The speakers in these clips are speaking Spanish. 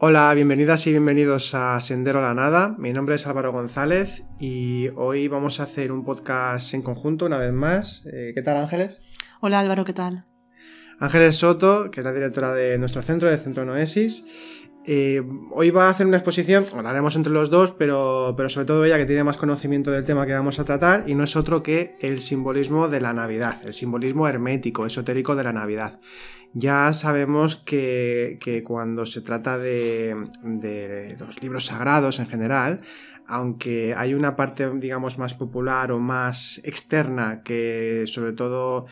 Hola, bienvenidas y bienvenidos a Sendero a la Nada. Mi nombre es Álvaro González y hoy vamos a hacer un podcast en conjunto una vez más. Eh, ¿Qué tal Ángeles? Hola Álvaro, ¿qué tal? Ángeles Soto, que es la directora de nuestro centro, de Centro Noesis, eh, hoy va a hacer una exposición, hablaremos entre los dos, pero, pero sobre todo ella que tiene más conocimiento del tema que vamos a tratar, y no es otro que el simbolismo de la Navidad, el simbolismo hermético, esotérico de la Navidad. Ya sabemos que, cuando se trata de, de los libros sagrados en general, aunque hay una parte, digamos, más popular o más externa que sobre todo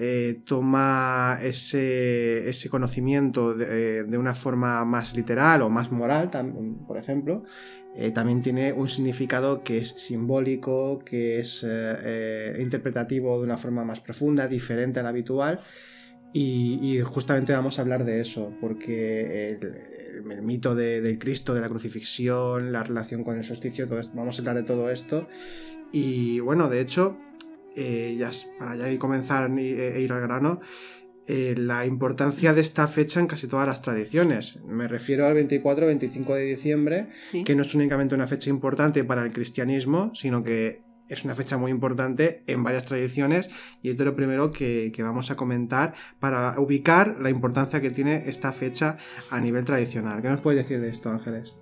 eh, toma ese, conocimiento eh, de, una forma más literal o más moral, por ejemplo, eh, también tiene un significado que es simbólico, que es interpretativo de una forma más profunda, diferente a la habitual. Y, justamente vamos a hablar de eso, porque el, mito de, del Cristo, de la crucifixión, la relación con el solsticio, todo vamos a hablar de todo esto. Y bueno, de hecho, eh, para ya comenzar e, e ir al grano, eh, la importancia de esta fecha en casi todas las tradiciones. Me refiero al 24-25 de diciembre, que no es únicamente una fecha importante para el cristianismo, sino que es una fecha muy importante en varias tradiciones y es de lo primero que, que, vamos a comentar para ubicar la importancia que tiene esta fecha a nivel tradicional. ¿Qué nos puedes decir de esto, Ángeles?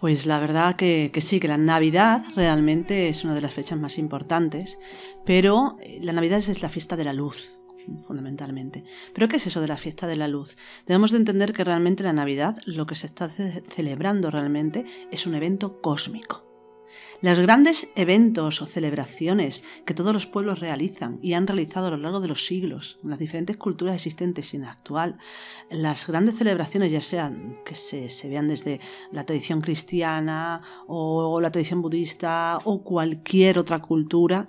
Pues la verdad que, sí, que la Navidad realmente es una de las fechas más importantes, pero eh, la Navidad es la fiesta de la luz, fundamentalmente. ¿Pero qué es eso de la fiesta de la luz? Debemos de entender que realmente la Navidad, lo que se está celebrando realmente, es un evento cósmico. Los grandes eventos o celebraciones que todos los pueblos realizan y han realizado a lo largo de los siglos, en las diferentes culturas existentes y en la actual, las grandes celebraciones, ya sean que se, vean desde la tradición cristiana o la tradición budista o cualquier otra cultura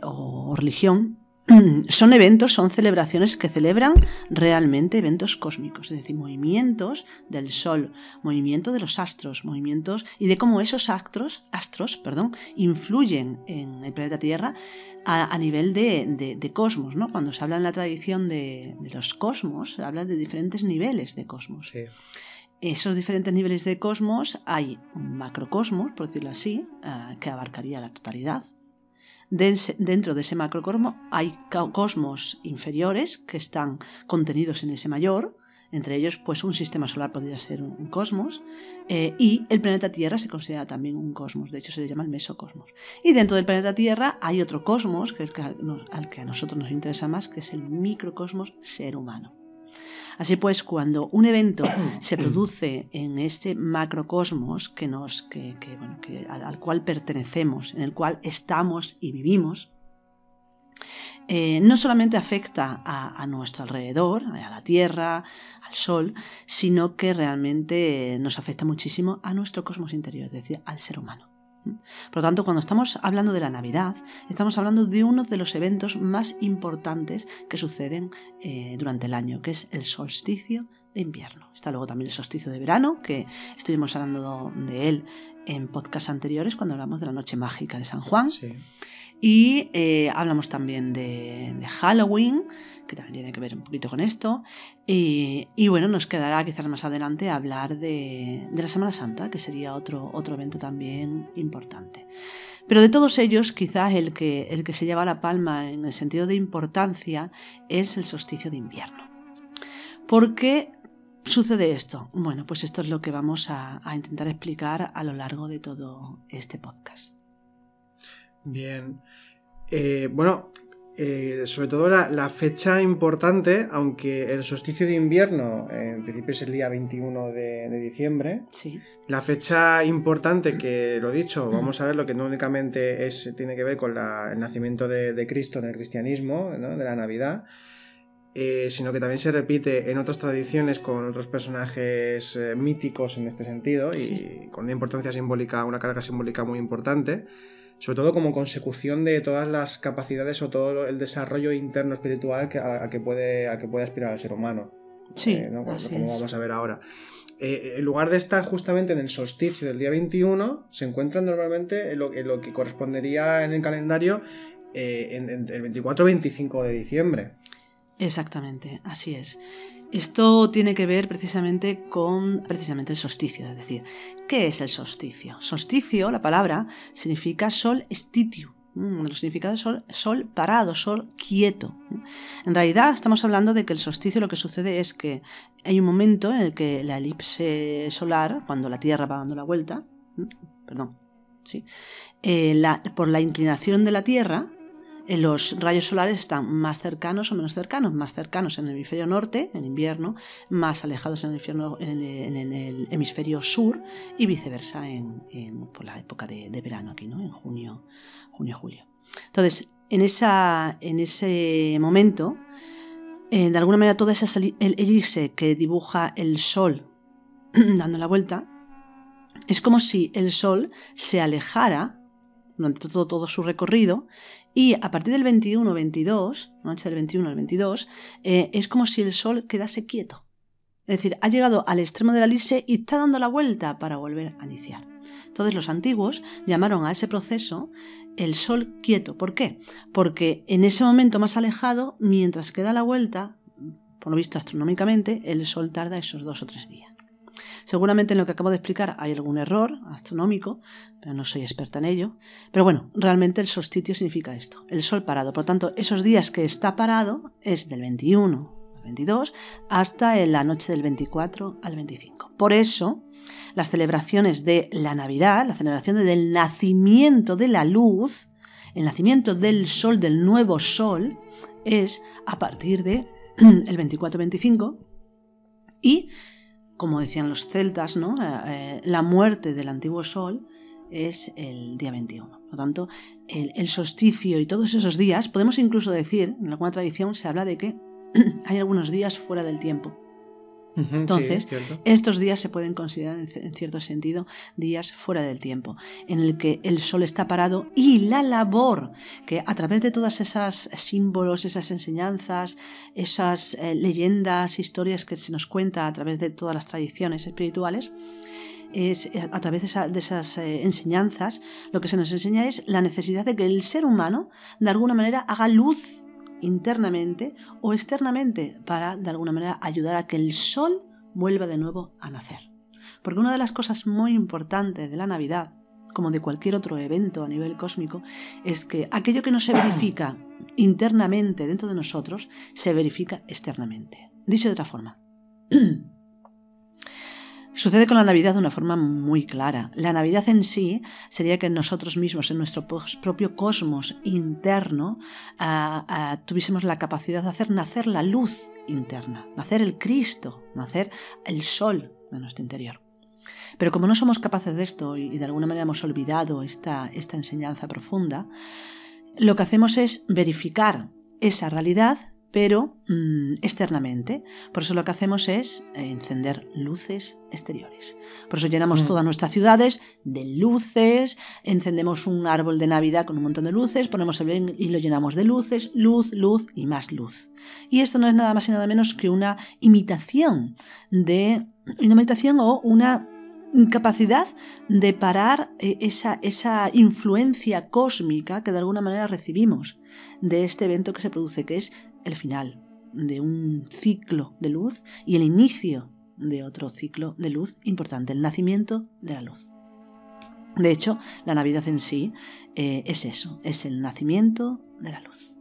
o religión, son eventos, son celebraciones que celebran realmente eventos cósmicos, es decir, movimientos del Sol, movimiento de los astros, movimientos y de cómo esos astros, astros perdón, influyen en el planeta Tierra a, nivel de, cosmos. ¿no? Cuando se habla en la tradición de, los cosmos, se habla de diferentes niveles de cosmos. esos diferentes niveles de cosmos hay un macrocosmos, por decirlo así, ah, que abarcaría la totalidad dentro de ese macrocosmos hay cosmos inferiores que están contenidos en ese mayor, entre ellos pues un sistema solar podría ser un cosmos, eh, y el planeta Tierra se considera también un cosmos, de hecho se le llama el mesocosmos. Y dentro del planeta Tierra hay otro cosmos, al que a nosotros nos interesa más, que es el microcosmos ser humano. Así pues, cuando un evento se produce en este macrocosmos que nos, al cual pertenecemos, en el cual estamos y vivimos, eh, no solamente afecta a, a, nuestro alrededor, a la Tierra, al Sol, sino que realmente nos afecta muchísimo a nuestro cosmos interior, es decir, al ser humano. Por lo tanto, cuando estamos hablando de la Navidad, estamos hablando de uno de los eventos más importantes que suceden eh, durante el año, que es el solsticio de invierno. Está luego también el solsticio de verano, que estuvimos hablando de él en podcasts anteriores cuando hablamos de la noche mágica de San Juan. Sí. Y eh, hablamos también de, Halloween, que también tiene que ver un poquito con esto. Y, bueno, nos quedará quizás más adelante hablar de, la Semana Santa, que sería otro, otro evento también importante. Pero de todos ellos, quizás el que, se lleva la palma en el sentido de importancia es el solsticio de invierno. ¿Por qué sucede esto? Bueno, pues esto es lo que vamos a, intentar explicar a lo largo de todo este podcast. Bien. Eh, bueno, eh, sobre todo la, fecha importante, aunque el solsticio de invierno en principio es el día 21 de, diciembre, sí. la fecha importante que, lo he dicho, vamos a ver lo que no únicamente tiene que ver con el nacimiento de, Cristo en el cristianismo, de la Navidad, eh, sino que también se repite en otras tradiciones con otros personajes míticos en este sentido y con una importancia simbólica, una carga simbólica muy importante sobre todo como consecución de todas las capacidades o todo el desarrollo interno espiritual a, que, puede, que aspirar el ser humano. Sí, eh, como vamos a ver ahora. Eh, en lugar de estar justamente en el solsticio del día 21, se encuentran normalmente en lo, que correspondería en el calendario eh, en el 24 25 de diciembre. Exactamente, así es. Esto tiene que ver precisamente con precisamente el solsticio, es decir, ¿qué es el solsticio? Solsticio, la palabra, significa sol estitio, uno de los sol, parado, sol quieto. En realidad estamos hablando de que el solsticio lo que sucede es que hay un momento en el que la elipse solar, cuando la Tierra va dando la vuelta, mm, perdón, ¿sí? Eh, por la inclinación de la Tierra, eh, los rayos solares están más cercanos o menos cercanos, más cercanos en el hemisferio norte, en invierno, más alejados en el, hemisferio sur y viceversa en, por la época de, verano aquí, ¿no? en junio, junio, julio. Entonces, en, esa, en ese momento, eh, de alguna manera, todo esa el elipse que dibuja el sol dando la vuelta, es como si el sol se alejara durante todo, su recorrido y a partir del 21-22, noche del 21 22, eh, es como si el Sol quedase quieto. Es decir, ha llegado al extremo de la lise y está dando la vuelta para volver a iniciar. Entonces los antiguos llamaron a ese proceso el Sol quieto. ¿Por qué? Porque en ese momento más alejado, mientras queda la vuelta, por lo visto astronómicamente, el Sol tarda esos dos o tres días. Seguramente en lo que acabo de explicar hay algún error astronómico, pero no soy experta en ello. Pero bueno, realmente el solsticio significa esto, el sol parado. Por lo tanto, esos días que está parado es del 21 al 22 hasta la noche del 24 al 25. Por eso, las celebraciones de la Navidad, la celebración del nacimiento de la luz, el nacimiento del sol, del nuevo sol, es a partir de el 24-25 y como decían los celtas, ¿no? Eh, eh, la muerte del antiguo sol es el día 21. Por lo tanto, el, el solsticio y todos esos días, podemos incluso decir, en alguna tradición se habla de que hay algunos días fuera del tiempo. Entonces, estos días se pueden considerar en cierto sentido días fuera del tiempo, en el que el sol está parado y la labor que a través de todas esas símbolos, esas enseñanzas, esas eh, leyendas, historias que se nos cuenta a través de todas las tradiciones espirituales, es, eh, a través de, esas eh, enseñanzas, lo que se nos enseña es la necesidad de que el ser humano, de alguna manera, haga luz internamente o externamente para, de alguna manera, ayudar a que el sol vuelva de nuevo a nacer. Porque una de las cosas muy importantes de la Navidad, como de cualquier otro evento a nivel cósmico, es que aquello que no se verifica internamente dentro de nosotros, se verifica externamente. Dicho de otra forma, Sucede con la Navidad de una forma muy clara. La Navidad en sí sería que nosotros mismos, en nuestro propio cosmos interno, ah, ah, tuviésemos la capacidad de hacer nacer la luz interna, nacer el Cristo, nacer el sol de nuestro interior. Pero como no somos capaces de esto y de alguna manera hemos olvidado esta enseñanza profunda, lo que hacemos es verificar esa realidad pero mm, externamente. Por eso lo que hacemos es eh, encender luces exteriores. Por eso llenamos hmm. todas nuestras ciudades de luces, encendemos un árbol de Navidad con un montón de luces, ponemos el bien y lo llenamos de luces, luz, luz y más luz. Y esto no es nada más y nada menos que una imitación de una imitación o una capacidad de parar eh, esa, esa influencia cósmica que de alguna manera recibimos de este evento que se produce, que es el final de un ciclo de luz y el inicio de otro ciclo de luz importante, el nacimiento de la luz. De hecho, la Navidad en sí eh, es eso, es el nacimiento de la luz.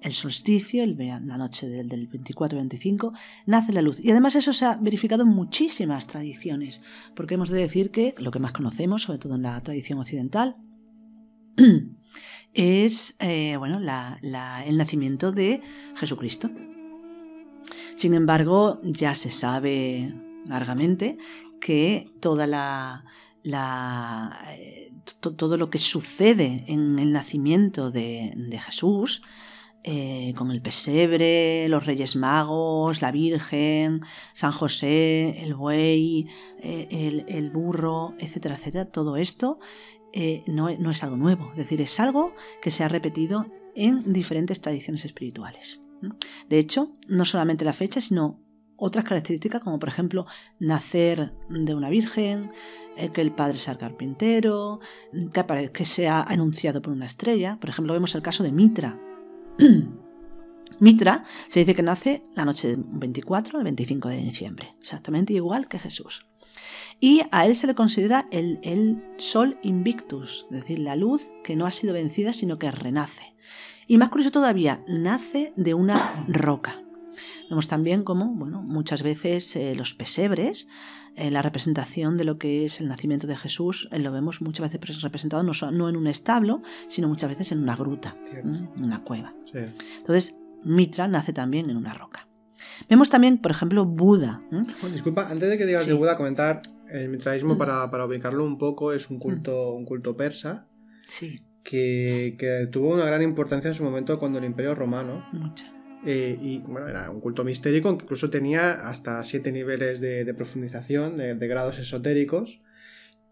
El solsticio, el, la noche del, del 24-25, nace la luz. Y además eso se ha verificado en muchísimas tradiciones, porque hemos de decir que lo que más conocemos, sobre todo en la tradición occidental, es eh, bueno, el nacimiento de Jesucristo. Sin embargo, ya se sabe largamente que toda la, la eh, todo lo que sucede en el nacimiento de, Jesús, eh, con el pesebre, los Reyes Magos, la Virgen, San José, el buey, el, el, burro, etcétera, etcétera, todo esto eh, no, no es algo nuevo, es decir, es algo que se ha repetido en diferentes tradiciones espirituales. De hecho, no solamente la fecha, sino otras características como por ejemplo nacer de una virgen, eh, que el padre sea carpintero, que sea anunciado por una estrella. Por ejemplo, vemos el caso de Mitra. Mitra se dice que nace la noche del 24 al 25 de diciembre, exactamente igual que Jesús. Y a él se le considera el, sol invictus, es decir, la luz que no ha sido vencida, sino que renace. Y más curioso todavía, nace de una roca. Vemos también cómo, bueno, muchas veces eh, los pesebres, eh, la representación de lo que es el nacimiento de Jesús, eh, lo vemos muchas veces representado no, en un establo, sino muchas veces en una gruta, en una cueva. Entonces, Mitra nace también en una roca. Vemos también, por ejemplo, Buda. ¿eh? disculpa, antes de que digas que Buda, comentar el eh, mitraísmo mm. para, ubicarlo un poco, es un mm. culto, un culto persa. Que, tuvo una gran importancia en su momento cuando el Imperio Romano. Eh, y bueno, era un culto mistérico que incluso tenía hasta siete niveles de, profundización, de, grados esotéricos.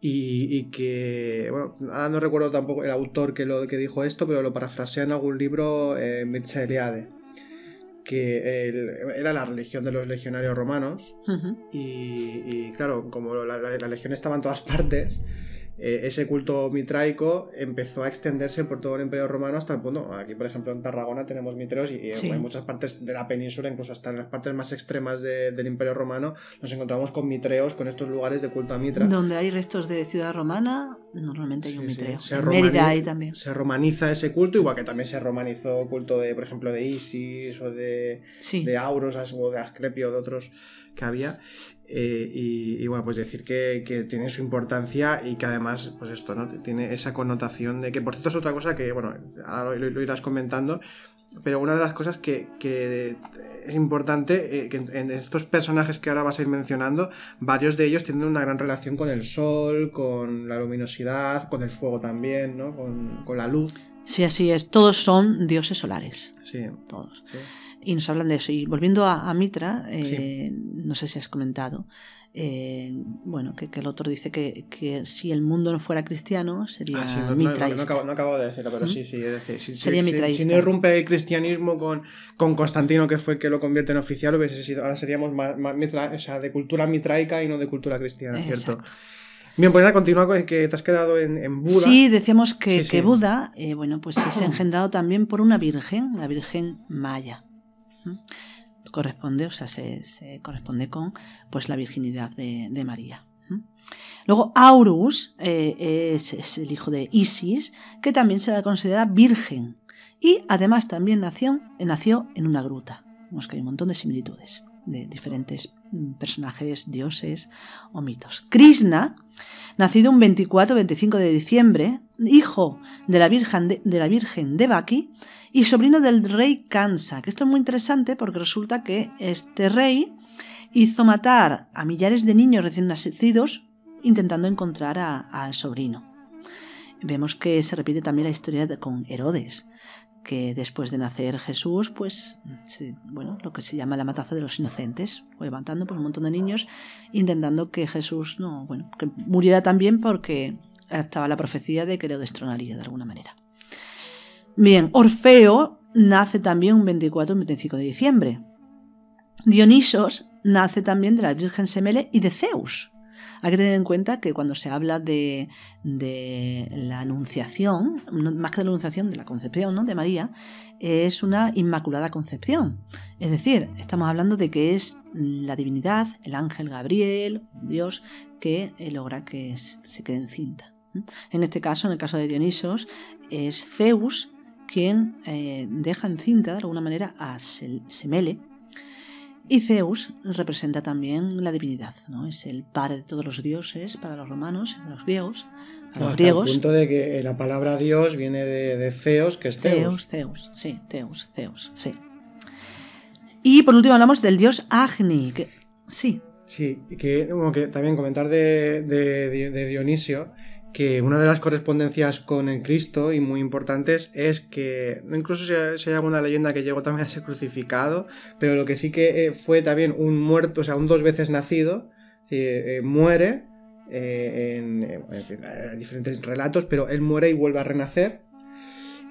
Y, que, bueno, ahora no recuerdo tampoco el autor que, lo, que dijo esto, pero lo parafrasea en algún libro eh, Mircea Eliade que era la religión de los legionarios romanos y, claro, como la, legión estaba en todas partes, eh, ese culto mitraico empezó a extenderse por todo el imperio romano hasta el punto, aquí por ejemplo en Tarragona tenemos mitreos y, en muchas partes de la península, incluso hasta en las partes más extremas del imperio romano, nos encontramos con mitreos, con estos lugares de culto a mitra. Donde hay restos de ciudad romana, normalmente hay un mitreo. Mérida ahí también. Se romaniza ese culto, igual que también se romanizó el culto de, por ejemplo, de Isis o de, de Auros o de Asclepio o de otros que había. Eh, y, bueno, pues decir que, tiene su importancia y que además, pues esto, ¿no? Tiene esa connotación de que, por cierto, es otra cosa que, bueno, ahora lo, irás comentando, pero una de las cosas que, que es importante eh, que en, estos personajes que ahora vas a ir mencionando, varios de ellos tienen una gran relación con el sol, con la luminosidad, con el fuego también, ¿no? Con, la luz. Sí, así es. Todos son dioses solares. Sí. Todos y nos hablan de eso. Y volviendo a, Mitra, eh, no sé si has comentado, eh, bueno, que, el otro dice que, si el mundo no fuera cristiano sería ah, no, acabo, de decirlo, pero sí, sí, si, sería Si, no irrumpe el cristianismo con, con Constantino, que fue que lo convierte en oficial, ahora seríamos más, de cultura mitraica y no de cultura cristiana, ¿cierto? Bien, pues nada, continúa con que te has quedado en, Buda. Sí, decíamos que, Buda, eh, bueno, pues es engendrado también por una virgen, la Virgen Maya corresponde, o sea, se, corresponde con pues, la virginidad de, María. Luego Aurus eh, es, el hijo de Isis, que también se la considera virgen y además también nació, en una gruta. Vemos que hay un montón de similitudes de diferentes mm, personajes, dioses o mitos. Krishna, nacido un 24-25 de diciembre, hijo de la Virgen de, la Virgen de Baki y sobrino del rey Kansa, que esto es muy interesante porque resulta que este rey hizo matar a millares de niños recién nacidos intentando encontrar al sobrino. Vemos que se repite también la historia con Herodes, que después de nacer Jesús, pues, bueno, lo que se llama la matanza de los inocentes, fue levantando pues, un montón de niños intentando que Jesús no, muriera también porque estaba la profecía de que lo destronaría de alguna manera. Bien, Orfeo nace también un 24 un 25 de diciembre. Dionisos nace también de la Virgen Semele y de Zeus. Hay que tener en cuenta que cuando se habla de, la anunciación, más que de la anunciación, de la concepción ¿no? de María, es una inmaculada concepción. Es decir, estamos hablando de que es la divinidad, el ángel Gabriel, Dios, que eh, logra que se quede encinta. En este caso, en el caso de Dionisos, es Zeus quien eh, deja en cinta de alguna manera a Semele. Y Zeus representa también la divinidad, ¿no? Es el padre de todos los dioses para los romanos, para los griegos, para los griegos. El punto de que eh, la palabra dios viene de, Zeus, que es Zeus. Zeus, Zeus, sí, Zeus, Zeus, sí. Y por último hablamos del dios Agni, que, sí. Sí, que, también comentar de Dionisio, que una de las correspondencias con el Cristo y muy importantes es que incluso si hay alguna leyenda que llegó también a ser crucificado, pero lo que sí que eh, fue también un muerto, o sea, un dos veces nacido, eh, eh, muere en, diferentes relatos, pero él muere y vuelve a renacer.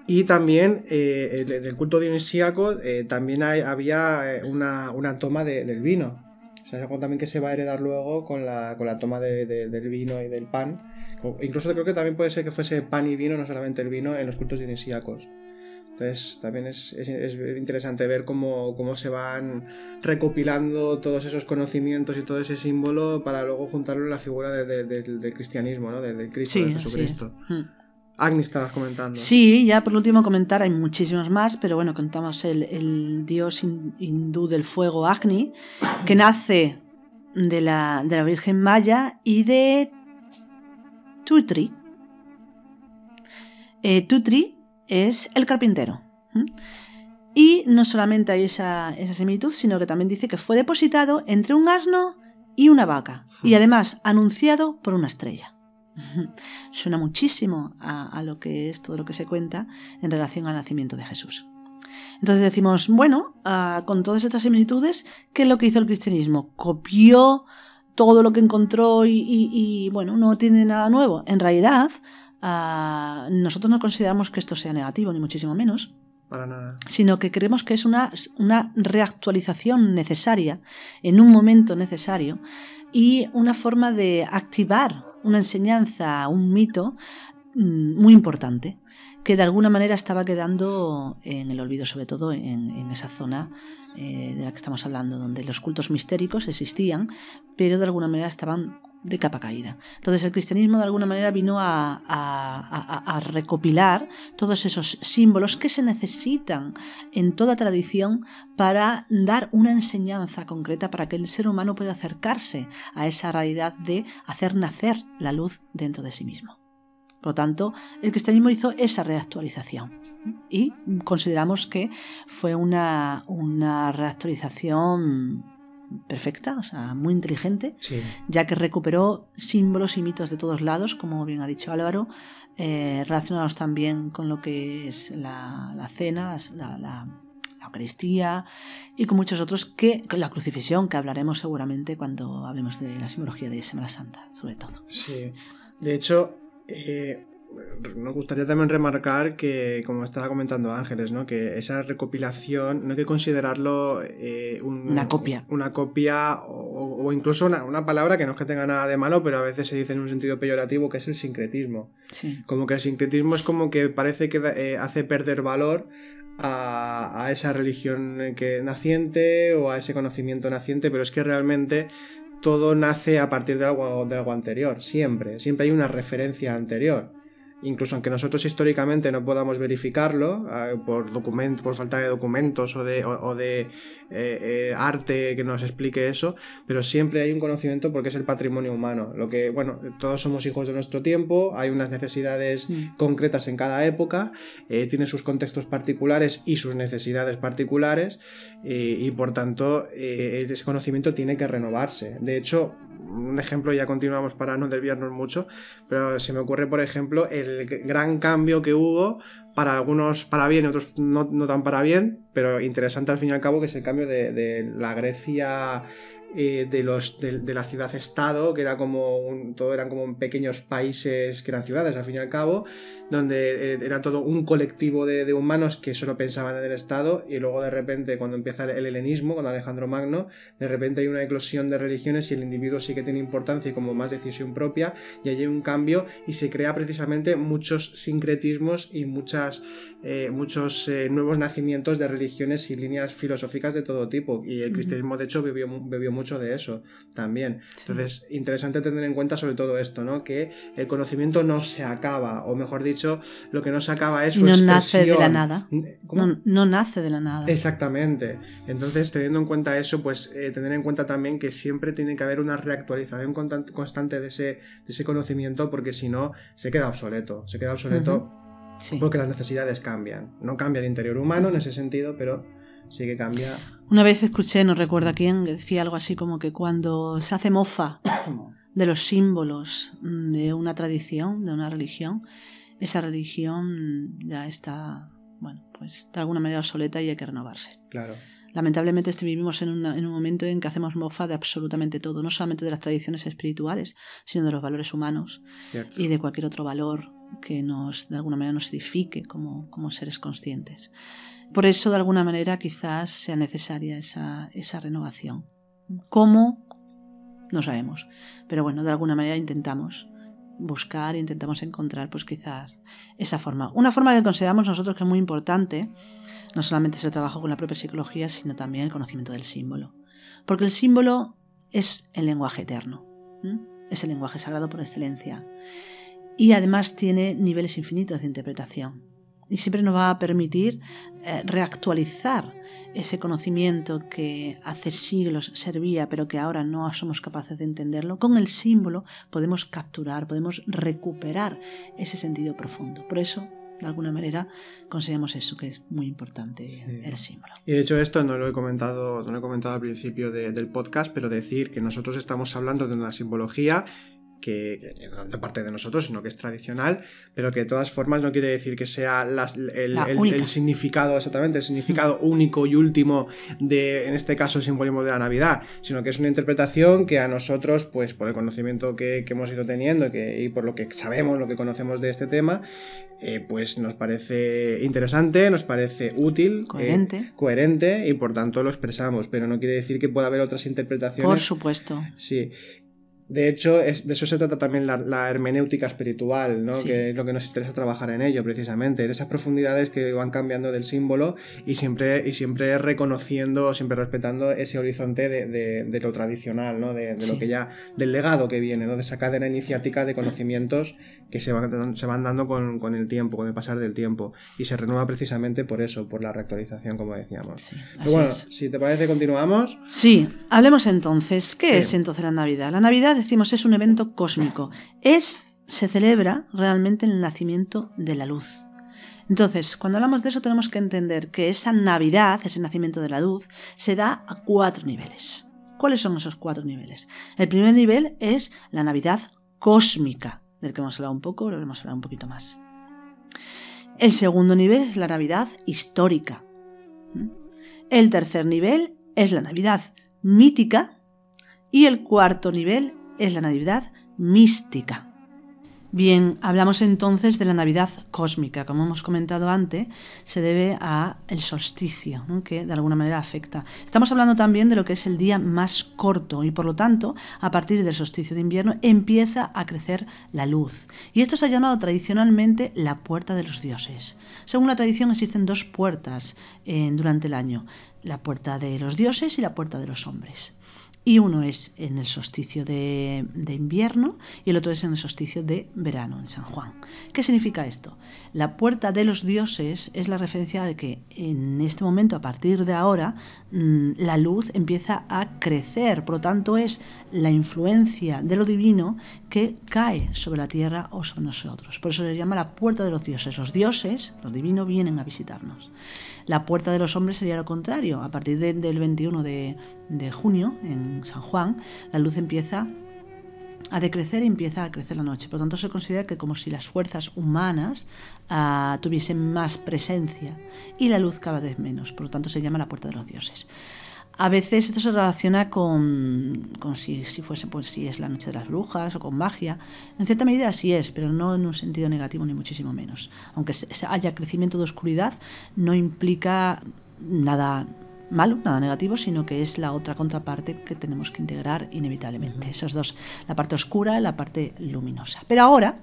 Y también del culto dionisíaco también hay, había una, toma del vino. O sea, es algo también que se va a heredar luego con la, toma del vino y del pan Incluso creo que también puede ser que fuese pan y vino, no solamente el vino, en los cultos dinisíacos, Entonces también es, interesante ver cómo, cómo, se van recopilando todos esos conocimientos y todo ese símbolo para luego juntarlo en la figura del cristianismo, ¿no? Del Cristo, de Jesucristo. Hmm. Agni estabas comentando. Sí, ya por último comentar, hay muchísimos más, pero bueno, contamos el, dios hindú del fuego Agni, que nace de la, de la Virgen Maya y de Tutri. Eh, tutri es el carpintero. Y no solamente hay esa, similitud, sino que también dice que fue depositado entre un asno y una vaca, y además anunciado por una estrella. Suena muchísimo a, lo que es todo lo que se cuenta en relación al nacimiento de Jesús. Entonces decimos, bueno, ah, con todas estas similitudes, ¿qué es lo que hizo el cristianismo? Copió todo lo que encontró y, bueno, no tiene nada nuevo. En realidad, ah, nosotros no consideramos que esto sea negativo, ni muchísimo menos. Para nada. Sino que creemos que es una, una reactualización necesaria, en un momento necesario, y una forma de activar una enseñanza, un mito mm, muy importante que de alguna manera estaba quedando en el olvido, sobre todo en, esa zona eh, de la que estamos hablando, donde los cultos mistéricos existían, pero de alguna manera estaban de capa caída. Entonces el cristianismo de alguna manera vino a recopilar todos esos símbolos que se necesitan en toda tradición para dar una enseñanza concreta para que el ser humano pueda acercarse a esa realidad de hacer nacer la luz dentro de sí mismo. Por lo tanto, el cristianismo hizo esa reactualización y consideramos que fue una, reactualización perfecta, o sea, muy inteligente, ya que recuperó símbolos y mitos de todos lados, como bien ha dicho Álvaro, eh, relacionados también con lo que es la, la cena, la, Eucaristía y con muchos otros que la crucifixión, que hablaremos seguramente cuando hablemos de la simbología de Semana Santa, sobre todo. Sí, de hecho, eh, nos gustaría también remarcar que, como estaba comentando Ángeles, ¿no? que esa recopilación no hay que considerarlo eh, una copia. o, incluso una, palabra que no es que tenga nada de malo, pero a veces se dice en un sentido peyorativo, que es el sincretismo. Como que el sincretismo es como que parece que eh, hace perder valor a, esa religión que naciente o a ese conocimiento naciente, pero es que realmente todo nace a partir de algo, de algo anterior, siempre, siempre hay una referencia anterior incluso aunque nosotros históricamente no podamos verificarlo ah, por, por falta de documentos o de, eh, eh, arte que nos explique eso, pero siempre hay un conocimiento porque es el patrimonio humano. Lo que, bueno, todos somos hijos de nuestro tiempo, hay unas necesidades mm. concretas en cada época, eh, tiene sus contextos particulares y sus necesidades particulares, y por tanto ese conocimiento tiene que renovarse. De hecho, un ejemplo, ya continuamos para no desviarnos mucho, pero se me ocurre, por ejemplo, el gran cambio que hubo para algunos para bien, otros no, no tan para bien, pero interesante al fin y al cabo, que es el cambio de, de la Grecia eh, de, los, de, la ciudad-estado, que era como un, todo eran como pequeños países que eran ciudades al fin y al cabo, donde eh, era todo un colectivo de, humanos que solo pensaban en el estado y luego de repente cuando empieza el, helenismo, con Alejandro Magno, de repente hay una eclosión de religiones y el individuo sí que tiene importancia y como más decisión propia y allí hay un cambio y se crea precisamente muchos sincretismos y muchas eh, muchos eh, nuevos nacimientos de religiones y líneas filosóficas de todo tipo. Y el cristianismo, de hecho, bebió, mucho de eso también. Entonces, interesante tener en cuenta sobre todo esto, ¿no? Que el conocimiento no se acaba, o mejor dicho, lo que no se acaba es su no nace de la nada. No, nace de la nada. Exactamente. Entonces, teniendo en cuenta eso, pues eh, tener en cuenta también que siempre tiene que haber una reactualización constante de ese, ese conocimiento, porque si no, se queda obsoleto. Se queda obsoleto porque las necesidades cambian. No cambia el interior humano en ese sentido, pero sí que cambia. Una vez escuché, no recuerdo a quién, decía algo así como que cuando se hace mofa de los símbolos mm, de una tradición, de una religión, esa religión ya está, bueno, pues de alguna manera obsoleta y hay que renovarse. Claro. Lamentablemente vivimos en, un momento en que hacemos mofa de absolutamente todo, no solamente de las tradiciones espirituales, sino de los valores humanos y de cualquier otro valor que nos, de alguna manera, nos edifique como, como seres conscientes. Por eso, de alguna manera, quizás sea necesaria esa, esa renovación. ¿Cómo? No sabemos. Pero bueno, de alguna manera intentamos buscar, intentamos encontrar, pues quizás esa forma. Una forma que consideramos nosotros que es muy importante no solamente es el trabajo con la propia psicología, sino también el conocimiento del símbolo. Porque el símbolo es el lenguaje eterno, es el lenguaje sagrado por excelencia. Y además tiene niveles infinitos de interpretación. Y siempre nos va a permitir eh, reactualizar ese conocimiento que hace siglos servía, pero que ahora no somos capaces de entenderlo. Con el símbolo podemos capturar, podemos recuperar ese sentido profundo. Por eso de alguna manera consideramos eso, que es muy importante el símbolo. Y de hecho esto no lo he comentado, no lo he comentado al principio del podcast, pero decir que nosotros estamos hablando de una simbología que, parte de nosotros, sino que es tradicional, pero que de todas formas no quiere decir que sea el, significado, exactamente, el significado único y último de, en este caso, el simbolismo de la Navidad, sino que es una interpretación que a nosotros, pues por el conocimiento que, hemos ido teniendo y por lo que sabemos, lo que conocemos de este tema, eh, pues nos parece interesante, nos parece útil, eh, coherente. coherente y por tanto lo expresamos, pero no quiere decir que pueda haber otras interpretaciones. Por supuesto. Sí. De hecho, es, de eso se trata también la, la hermenéutica espiritual, ¿no? que es lo que nos interesa trabajar en ello precisamente, de esas profundidades que van cambiando del símbolo y siempre, y siempre reconociendo, siempre respetando ese horizonte de, lo tradicional, ¿no? de, lo que ya, del legado que viene, ¿no? de esa cadena iniciática de conocimientos que se van, se van dando con, el tiempo, con el pasar del tiempo, y se renueva precisamente por eso, por la reactualización, como decíamos. Pero bueno, si te parece, continuamos. Sí, hablemos entonces, ¿qué es entonces la Navidad? La Navidad decimos es un evento cósmico. Es, se celebra realmente el nacimiento de la luz. Entonces, cuando hablamos de eso tenemos que entender que esa Navidad, ese nacimiento de la luz, se da a cuatro niveles. ¿Cuáles son esos cuatro niveles? El primer nivel es la Navidad cósmica, del que hemos hablado un poco, lo hemos hablado un poquito más. El segundo nivel es la Navidad histórica. El tercer nivel es la Navidad mítica. Y el cuarto nivel es la Navidad mística. Bien, hablamos entonces de la Navidad cósmica. Como hemos comentado antes, se debe a el solsticio, que de alguna manera afecta. Estamos hablando también de lo que es el día más corto y por lo tanto, a partir del solsticio de invierno empieza a crecer la luz. Y esto se ha llamado tradicionalmente la puerta de los dioses. Según la tradición existen dos puertas eh, durante el año, la puerta de los dioses y la puerta de los hombres y uno es en el solsticio de, invierno y el otro es en el solsticio de verano en San Juan. ¿Qué significa esto? La puerta de los dioses es la referencia de que en este momento, a partir de ahora, mm, la luz empieza a crecer. Por lo tanto, es la influencia de lo divino que cae sobre la tierra o sobre nosotros. Por eso se llama la puerta de los dioses. Los dioses, los divino, vienen a visitarnos. La puerta de los hombres sería lo contrario. A partir del 21 de, junio, en San Juan, la luz empieza a decrecer y empieza a crecer la noche. Por lo tanto, se considera que como si las fuerzas humanas ah, tuviesen más presencia y la luz cada vez menos. Por lo tanto, se llama la puerta de los dioses. A veces esto se relaciona con, si, fuese, pues si es la noche de las brujas o con magia. En cierta medida sí es, pero no en un sentido negativo ni muchísimo menos. Aunque haya crecimiento de oscuridad, no implica nada malo, nada negativo, sino que es la otra contraparte que tenemos que integrar inevitablemente. Esos dos, la parte oscura y la parte luminosa. Pero ahora,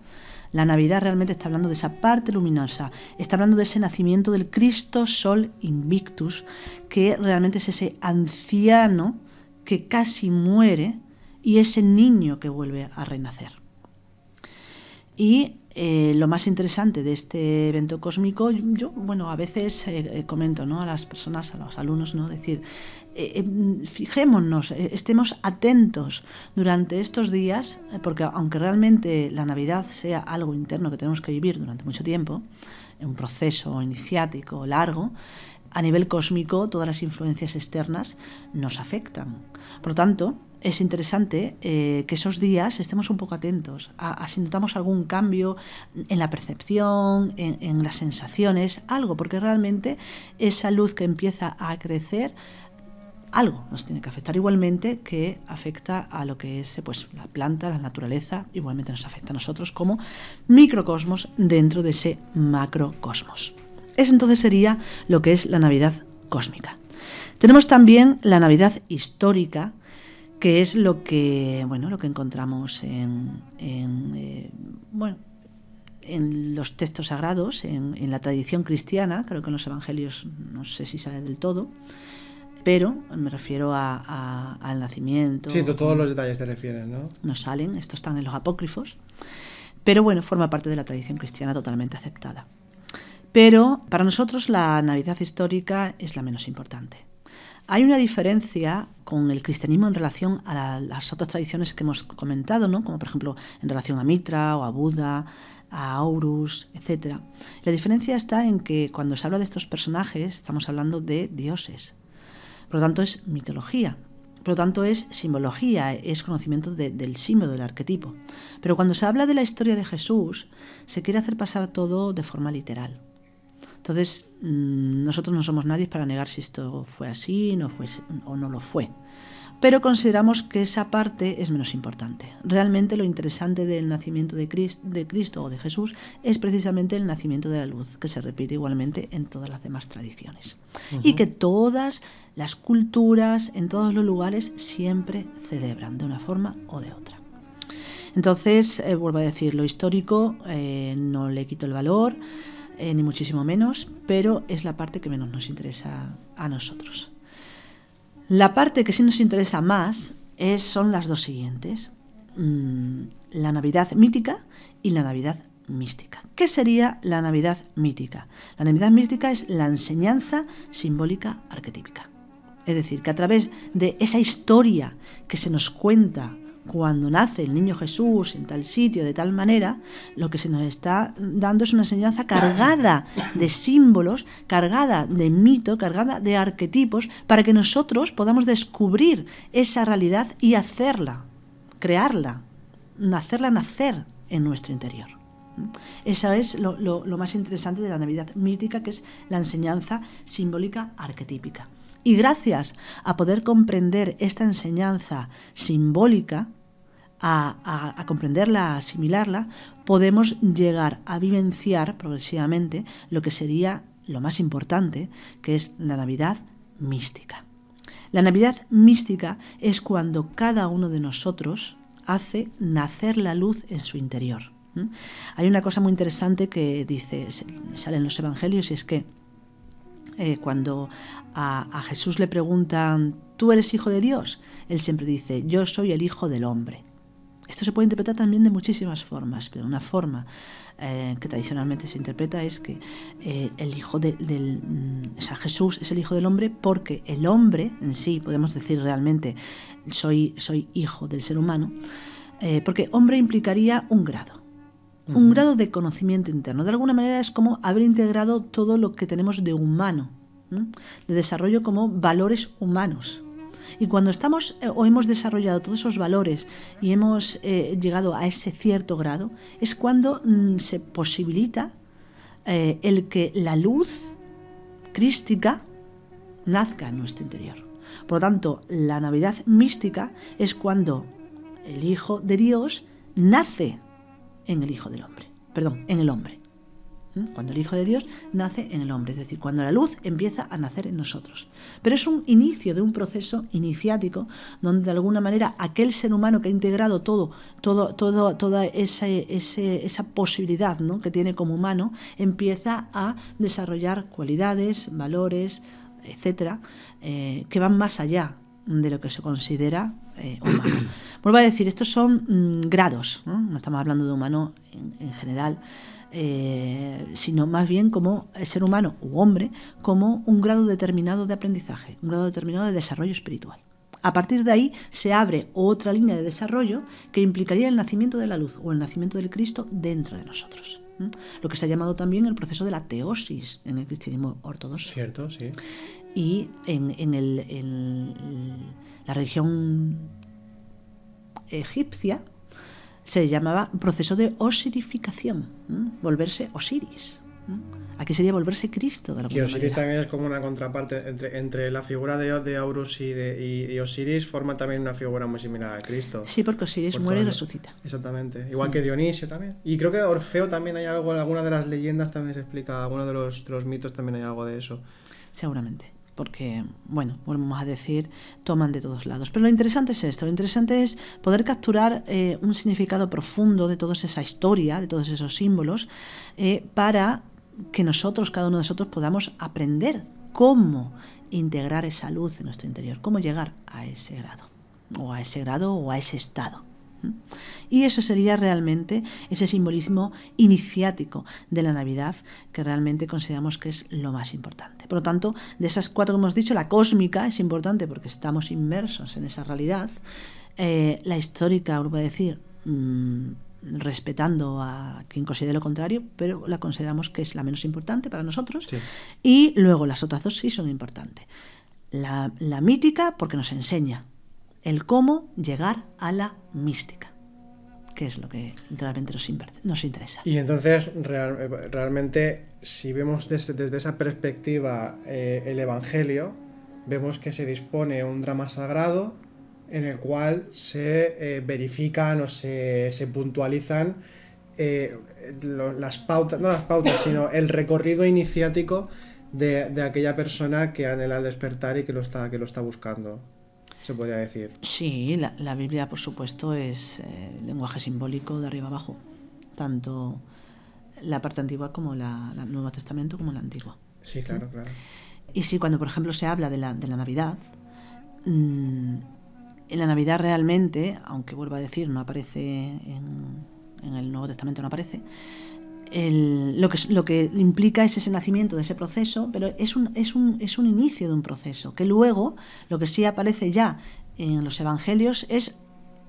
la Navidad realmente está hablando de esa parte luminosa, está hablando de ese nacimiento del Cristo Sol Invictus, que realmente es ese anciano que casi muere y ese niño que vuelve a renacer. Y eh, lo más interesante de este evento cósmico, yo, bueno, a veces eh, eh, comento ¿no? a las personas, a los alumnos, ¿no? decir, fijémonos, estemos atentos durante estos días, porque aunque realmente la Navidad sea algo interno que tenemos que vivir durante mucho tiempo, un proceso iniciático largo, a nivel cósmico todas las influencias externas nos afectan. Por lo tanto, es interesante eh, que esos días estemos un poco atentos a, si notamos algún cambio en la percepción, en, las sensaciones, algo, porque realmente esa luz que empieza a crecer, algo nos tiene que afectar igualmente que afecta a lo que es pues, la planta, la naturaleza, igualmente nos afecta a nosotros como microcosmos dentro de ese macrocosmos. Eso entonces sería lo que es la Navidad cósmica. Tenemos también la Navidad histórica, que es lo que, bueno, lo que encontramos en, eh, bueno, en los textos sagrados, en, la tradición cristiana, creo que en los evangelios no sé si sale del todo, pero me refiero al nacimiento. Sí, todos mm. los detalles te refieren, ¿no? No salen, estos están en los apócrifos, pero bueno, forma parte de la tradición cristiana totalmente aceptada. Pero para nosotros la Navidad histórica es la menos importante. Hay una diferencia con el cristianismo en relación a las otras tradiciones que hemos comentado, ¿no? como por ejemplo en relación a Mitra o a Buda, a Horus, etc. La diferencia está en que cuando se habla de estos personajes estamos hablando de dioses. Por lo tanto es mitología, por lo tanto, es simbología, es conocimiento del símbolo, del arquetipo. Pero cuando se habla de la historia de Jesús, se quiere hacer pasar todo de forma literal. Entonces, mm, nosotros no somos nadie para negar si esto fue así o no lo fue. Pero consideramos que esa parte es menos importante. Realmente lo interesante del nacimiento de Cristo, o de Jesús es precisamente el nacimiento de la luz, que se repite igualmente en todas las demás tradiciones. Y que todas las culturas, en todos los lugares, siempre celebran, de una forma o de otra. Entonces, eh, vuelvo a decir, lo histórico eh, no le quito el valor. Eh, ni muchísimo menos, pero es la parte que menos nos interesa a nosotros. La parte que sí nos interesa más es, son las dos siguientes, mm, la Navidad mítica y la Navidad mística. ¿Qué sería la Navidad mítica? La Navidad mística es la enseñanza simbólica arquetípica. Es decir, que a través de esa historia que se nos cuenta cuando nace el niño Jesús en tal sitio, de tal manera, lo que se nos está dando es una enseñanza cargada de símbolos, cargada de mito, cargada de arquetipos, para que nosotros podamos descubrir esa realidad y hacerla, crearla, hacerla nacer en nuestro interior. Eso es lo, lo más interesante de la Navidad mítica, que es la enseñanza simbólica arquetípica. Y gracias a poder comprender esta enseñanza simbólica, a, comprenderla, a asimilarla, podemos llegar a vivenciar progresivamente lo que sería lo más importante, que es la Navidad mística. La Navidad mística es cuando cada uno de nosotros hace nacer la luz en su interior. Hay una cosa muy interesante que dice, sale en los evangelios y es que eh, cuando a, Jesús le preguntan, ¿tú eres hijo de Dios? Él siempre dice, yo soy el hijo del hombre. Esto se puede interpretar también de muchísimas formas, pero una forma eh, que tradicionalmente se interpreta es que eh, el hijo de, mm, Jesús es el hijo del hombre porque el hombre en sí, podemos decir realmente, soy, soy hijo del ser humano, porque hombre implicaría un grado un grado de conocimiento interno. De alguna manera es como haber integrado todo lo que tenemos de humano, de desarrollo como valores humanos. Y cuando estamos eh, o hemos desarrollado todos esos valores y hemos eh, llegado a ese cierto grado, es cuando mm, se posibilita eh, el que la luz crística nazca en nuestro interior. Por lo tanto, la Navidad mística es cuando el Hijo de Dios nace en el Hijo del Hombre, perdón, en el hombre. ¿Mm? Cuando el Hijo de Dios nace en el hombre, es decir, cuando la luz empieza a nacer en nosotros. Pero es un inicio de un proceso iniciático donde de alguna manera aquel ser humano que ha integrado todo, todo, todo toda esa posibilidad ¿no? que tiene como humano, empieza a desarrollar cualidades, valores, etcétera, eh, que van más allá de lo que se considera eh, humano. Vuelvo a decir, estos son mm, grados, ¿no? estamos hablando de humano en, general, eh, sino más bien como el ser humano u hombre, como un grado determinado de aprendizaje, un grado determinado de desarrollo espiritual. A partir de ahí se abre otra línea de desarrollo que implicaría el nacimiento de la luz o el nacimiento del Cristo dentro de nosotros. Lo que se ha llamado también el proceso de la teosis en el cristianismo ortodoxo. Cierto, sí. Y en, el, en la religión egipcia se llamaba proceso de osirificación, volverse Osiris. Aquí sería volverse Cristo de alguna que Osiris también es como una contraparte entre, la figura de, de y, Osiris forma también una figura muy similar a Cristo. Sí, porque Osiris muere y resucita. Exactamente, igual que mm. Dionisio también. Y creo que Orfeo también hay algo, en alguna de las leyendas también se explica, alguno de de los mitos también hay algo de eso. Seguramente porque, bueno, volvemos a decir, toman de todos lados. Pero lo interesante es esto, lo interesante es poder capturar eh, un significado profundo de toda esa historia, de todos esos símbolos, eh, para que nosotros, cada uno de nosotros, podamos aprender cómo integrar esa luz en nuestro interior, cómo llegar a ese grado, o a ese grado, o a ese estado. Y eso sería realmente ese simbolismo iniciático de la Navidad que realmente consideramos que es lo más importante. Por lo tanto, de esas cuatro que hemos dicho, la cósmica es importante porque estamos inmersos en esa realidad. Eh, la histórica, voy a decir, mm, respetando a quien considere lo contrario, pero la consideramos que es la menos importante para nosotros. Y luego las otras dos sí son importantes. la mítica porque nos enseña, el cómo llegar a la mística, que es lo que realmente nos, interesa. Y entonces, eh, realmente, si vemos desde, esa perspectiva eh, el Evangelio, vemos que se dispone un drama sagrado en el cual se eh, verifican o se, puntualizan las pautas, no las pautas, sino el recorrido iniciático de, de aquella persona que anhela despertar y que lo está, que lo está buscando se podría decir. Sí, la, Biblia, por supuesto, es eh, lenguaje simbólico de arriba abajo, tanto la parte antigua como la, el Nuevo Testamento como la antigua. Sí, claro, claro. Y si cuando, por ejemplo, se habla de la, de la Navidad, mm, en la Navidad realmente, aunque vuelvo a decir, no aparece en, en el Nuevo Testamento, no aparece, lo, que, lo que implica es ese nacimiento de ese proceso, pero es un, inicio de un proceso, que luego lo que sí aparece ya en los evangelios es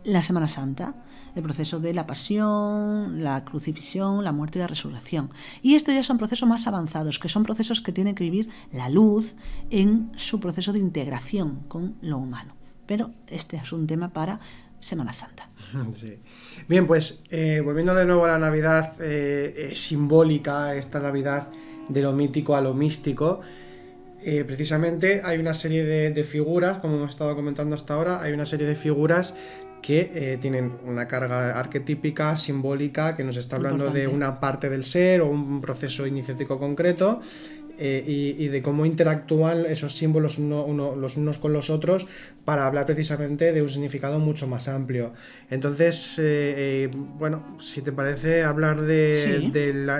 la Semana Santa, el proceso de la pasión, la crucifixión, la muerte y la resurrección. Y estos ya son procesos más avanzados, que son procesos que tiene que vivir la luz en su proceso de integración con lo humano. Pero este es un tema para Semana Santa. Bien, pues eh, volviendo de nuevo a la Navidad eh, eh, simbólica, esta Navidad de lo mítico a lo místico. precisamente hay una serie de, figuras, como hemos estado comentando hasta ahora, hay una serie de figuras que tienen una carga arquetípica, simbólica, que nos está hablando de una parte del ser o un proceso iniciático concreto. Eh, y, de cómo interactúan esos símbolos los unos con los otros para hablar precisamente de un significado mucho más amplio. Entonces, eh, eh, bueno, si te parece hablar de,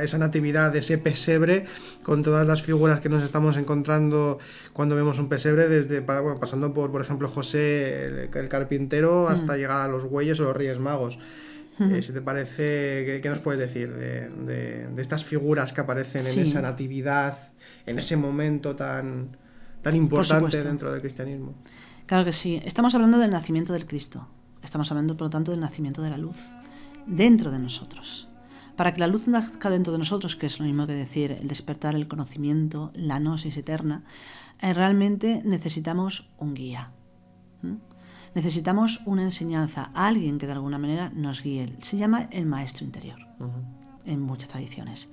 esa natividad, de ese pesebre, con todas las figuras que nos estamos encontrando cuando vemos un pesebre, desde pasando por, por ejemplo, José el, carpintero, mm. hasta llegar a los güeyes o los reyes magos. Mm. si te parece, ¿qué, nos puedes decir de, estas figuras que aparecen en esa natividad? en ese momento tan, tan importante dentro del cristianismo. Claro que sí. Estamos hablando del nacimiento del Cristo. Estamos hablando, por lo tanto, del nacimiento de la luz dentro de nosotros. Para que la luz nazca dentro de nosotros, que es lo mismo que decir el despertar, el conocimiento, la gnosis eterna, eh, realmente necesitamos un guía. Necesitamos una enseñanza, alguien que de alguna manera nos guíe. Se llama el maestro interior en muchas tradiciones.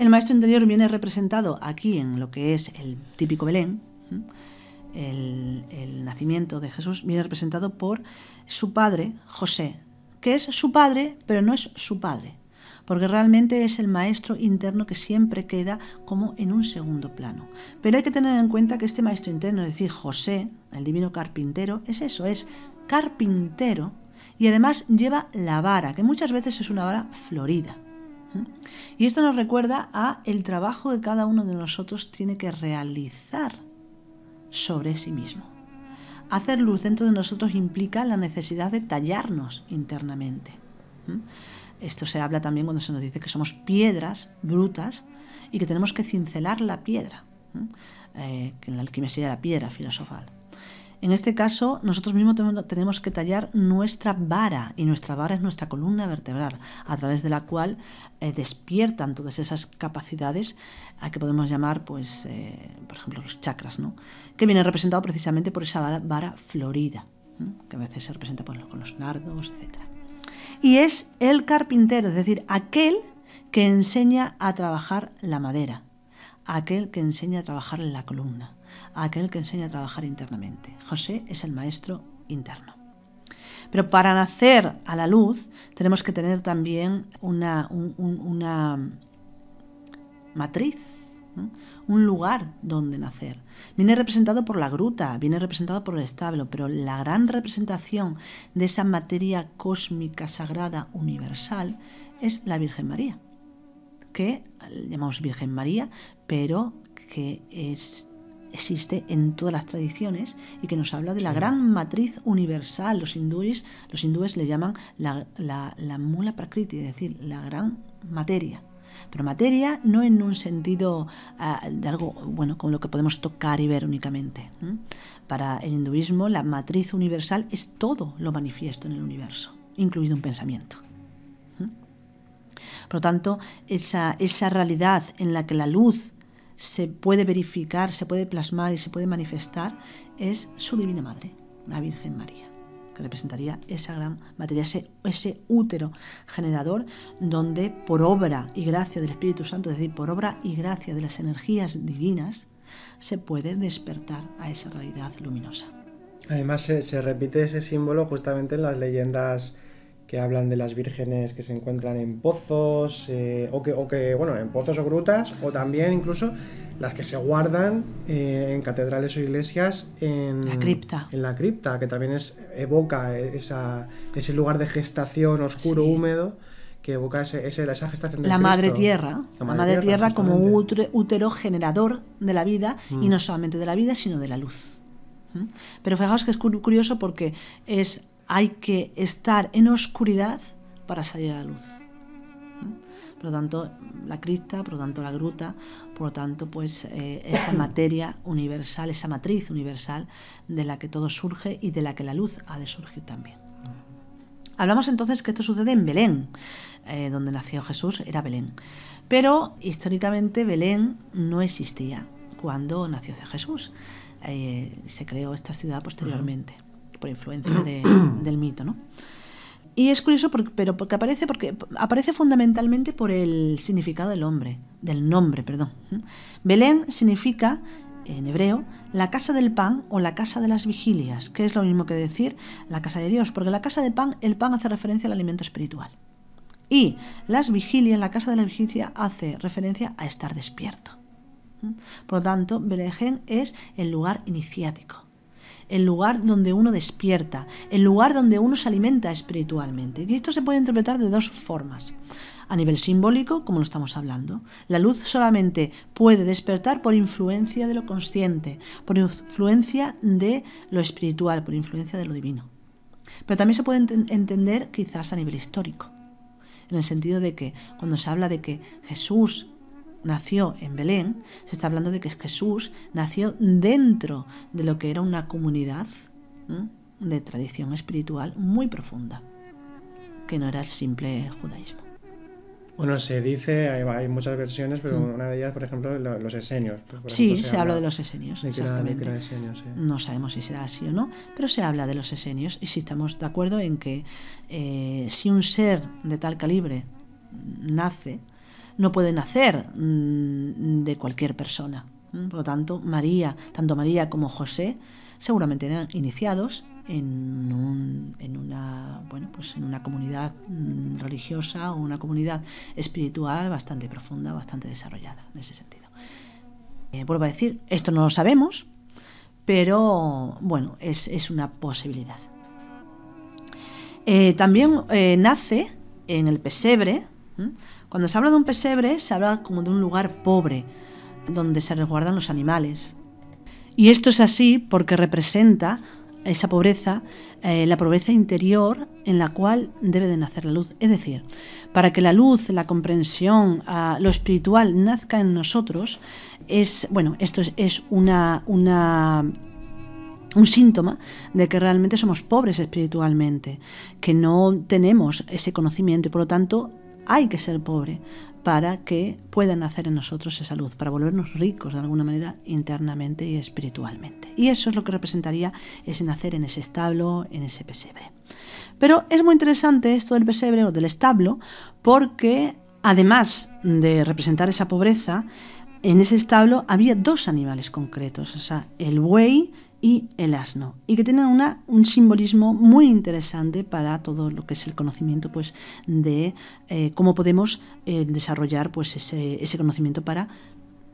El maestro interior viene representado aquí en lo que es el típico Belén. El, nacimiento de Jesús viene representado por su padre, José, que es su padre, pero no es su padre, porque realmente es el maestro interno que siempre queda como en un segundo plano. Pero hay que tener en cuenta que este maestro interno, es decir, José, el divino carpintero, es eso, es carpintero y además lleva la vara, que muchas veces es una vara florida y esto nos recuerda a el trabajo que cada uno de nosotros tiene que realizar sobre sí mismo. Hacer luz dentro de nosotros implica la necesidad de tallarnos internamente. Esto se habla también cuando se nos dice que somos piedras brutas y que tenemos que cincelar la piedra, eh, que en la alquimia sería la piedra filosofal. En este caso, nosotros mismos tenemos que tallar nuestra vara, y nuestra vara es nuestra columna vertebral, a través de la cual eh, despiertan todas esas capacidades a que podemos llamar, pues, eh, por ejemplo, los chakras, ¿no? que viene representado precisamente por esa vara, florida, que a veces se representa pues, con los nardos, etc. Y es el carpintero, es decir, aquel que enseña a trabajar la madera, aquel que enseña a trabajar la columna a aquel que enseña a trabajar internamente. José es el maestro interno. Pero para nacer a la luz tenemos que tener también una, matriz, un lugar donde nacer. Viene representado por la gruta, viene representado por el establo, pero la gran representación de esa materia cósmica, sagrada, universal, es la Virgen María, que llamamos Virgen María, pero que es existe en todas las tradiciones y que nos habla de la gran matriz universal. Los hindúes, los hindúes le llaman la, mula prakriti, es decir, la gran materia pero materia no en un sentido ah, de algo bueno con lo que podemos tocar y ver únicamente. Para el hinduismo la matriz universal es todo lo manifiesto en el universo, incluido un pensamiento. Por lo tanto, esa, esa realidad en la que la luz se puede verificar, se puede plasmar y se puede manifestar es su Divina Madre, la Virgen María que representaría esa gran materia, ese, útero generador, donde por obra y gracia del Espíritu Santo, es decir, por obra y gracia de las energías divinas, se puede despertar a esa realidad luminosa. Además se, se repite ese símbolo justamente en las leyendas que hablan de las vírgenes que se encuentran en pozos, eh, o, o, que, bueno, en pozos o grutas, o también incluso las que se guardan eh, en catedrales o iglesias en la cripta, en la cripta que también evoca ese lugar de gestación oscuro, húmedo que evoca ese, esa gestación de la, la madre tierra la madre, tierra, como útero generador de la vida y mm. no solamente de la vida sino de la luz pero fijaos que es curioso porque es hay que estar en oscuridad para salir a la luz. Por lo tanto, la crista, por lo tanto, la gruta, por lo tanto, pues eh, esa materia universal, esa matriz universal de la que todo surge y de la que la luz ha de surgir también. Hablamos entonces que esto sucede en Belén, eh, donde nació Jesús, era Belén. Pero históricamente Belén no existía cuando nació Jesús. Eh, se creó esta ciudad posteriormente por influencia del mito, ¿no? Y es curioso, porque, pero porque aparece, porque aparece fundamentalmente por el significado del hombre, del nombre, perdón. Belén significa en hebreo, la casa del pan o la casa de las vigilias, que es lo mismo que decir la casa de Dios, porque la casa de pan, el pan hace referencia al alimento espiritual. Y las vigilias, la casa de la vigilia hace referencia a estar despierto. Por lo tanto, Belén es el lugar iniciático, el lugar donde uno despierta, el lugar donde uno se alimenta espiritualmente. Y esto se puede interpretar de dos formas. A nivel simbólico, como lo estamos hablando, la luz solamente puede despertar por influencia de lo consciente, por influencia de lo espiritual, por influencia de lo divino. Pero también se puede entender quizás a nivel histórico, en el sentido de que cuando se habla de que Jesús nació en Belén, se está hablando de que Jesús nació dentro de lo que era una comunidad de tradición espiritual muy profunda, que no era el simple judaísmo. Bueno, se dice, hay muchas versiones, pero mm. una de ellas, por ejemplo, los esenios. sí, se, habla, de los esenios, exactamente. No sabemos si será así o no, pero se habla de los esenios y si estamos de acuerdo en que eh, si un ser de tal calibre nace, no puede nacer mm, de cualquier persona. Mm, por lo tanto, María, tanto María como José, seguramente eran iniciados en, una, bueno, pues en una comunidad mm, religiosa o una comunidad espiritual bastante profunda, bastante desarrollada en ese sentido. Eh, vuelvo a decir, esto no lo sabemos, pero bueno, es, una posibilidad. Eh, también eh, nace en el pesebre, cuando se habla de un pesebre, se habla como de un lugar pobre, donde se resguardan los animales. Y esto es así porque representa esa pobreza, eh, la pobreza interior en la cual debe de nacer la luz. Es decir, para que la luz, la comprensión, ah, lo espiritual nazca en nosotros, es, bueno, esto es, una, una, un síntoma de que realmente somos pobres espiritualmente, que no tenemos ese conocimiento y por lo tanto hay que ser pobre para que pueda nacer en nosotros esa luz, para volvernos ricos de alguna manera internamente y espiritualmente. Y eso es lo que representaría ese nacer en ese establo, en ese pesebre. Pero es muy interesante esto del pesebre o del establo porque además de representar esa pobreza, en ese establo había dos animales concretos, o sea, el buey y el asno, y que tienen una, un simbolismo muy interesante para todo lo que es el conocimiento pues, de eh, cómo podemos eh, desarrollar pues, ese, conocimiento para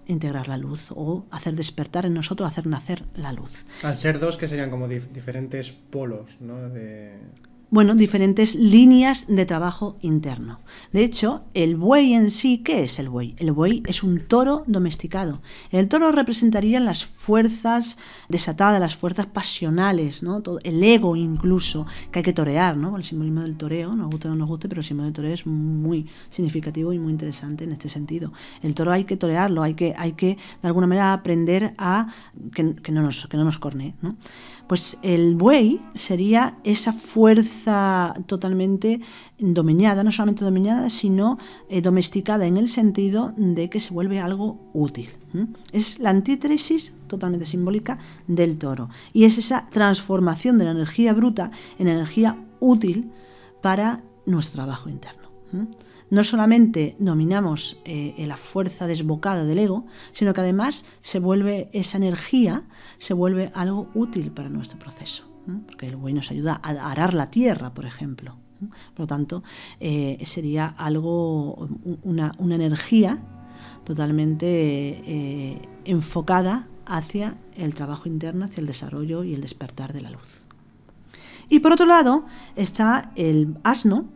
integrar la luz o hacer despertar en nosotros, hacer nacer la luz. Al ser dos que serían como diferentes polos, ¿no? De bueno, diferentes líneas de trabajo interno. De hecho, el buey en sí, ¿qué es el buey? El buey es un toro domesticado. El toro representaría las fuerzas desatadas, las fuerzas pasionales, ¿no? el ego incluso, que hay que torear, ¿no? El simbolismo del toreo, nos guste o no nos guste, pero el simbolismo del toreo es muy significativo y muy interesante en este sentido. El toro hay que torearlo, hay que, hay que de alguna manera aprender a que, no, nos, que no nos corne, ¿no? Pues el buey sería esa fuerza totalmente dominada, no solamente dominada, sino eh, domesticada en el sentido de que se vuelve algo útil. Es la antítesis totalmente simbólica del toro y es esa transformación de la energía bruta en energía útil para nuestro trabajo interno. No solamente dominamos eh, la fuerza desbocada del ego, sino que además se vuelve esa energía, se vuelve algo útil para nuestro proceso. Porque el buey nos ayuda a arar la tierra, por ejemplo. Por lo tanto, eh, sería algo, una, una energía totalmente eh, enfocada hacia el trabajo interno, hacia el desarrollo y el despertar de la luz. Y por otro lado está el asno,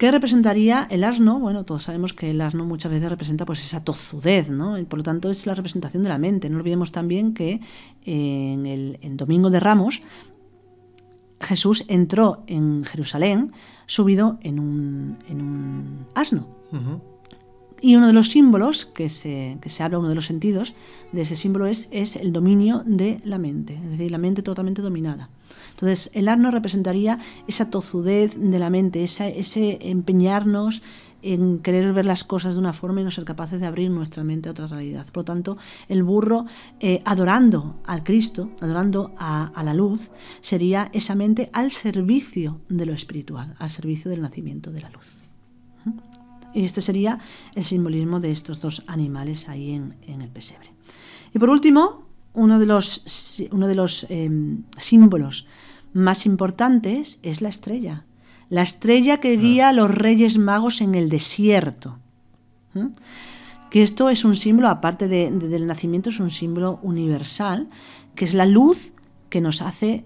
¿Qué representaría el asno? Bueno, todos sabemos que el asno muchas veces representa pues esa tozudez, ¿no? por lo tanto es la representación de la mente. No olvidemos también que en el Domingo de Ramos Jesús entró en Jerusalén subido en un, asno. Y uno de los símbolos que se, habla, uno de los sentidos de ese símbolo es, es el dominio de la mente, es decir, la mente totalmente dominada. Entonces, el arno representaría esa tozudez de la mente, ese empeñarnos en querer ver las cosas de una forma y no ser capaces de abrir nuestra mente a otra realidad. Por lo tanto, el burro eh, adorando al Cristo, adorando a, la luz, sería esa mente al servicio de lo espiritual, al servicio del nacimiento de la luz. ¿Mm? Y este sería el simbolismo de estos dos animales ahí en, el pesebre. Y por último, uno de los, uno de los em, símbolos más importantes es la estrella. La estrella que guía a los reyes magos en el desierto. Que esto es un símbolo, aparte de, del nacimiento, es un símbolo universal, que es la luz que nos hace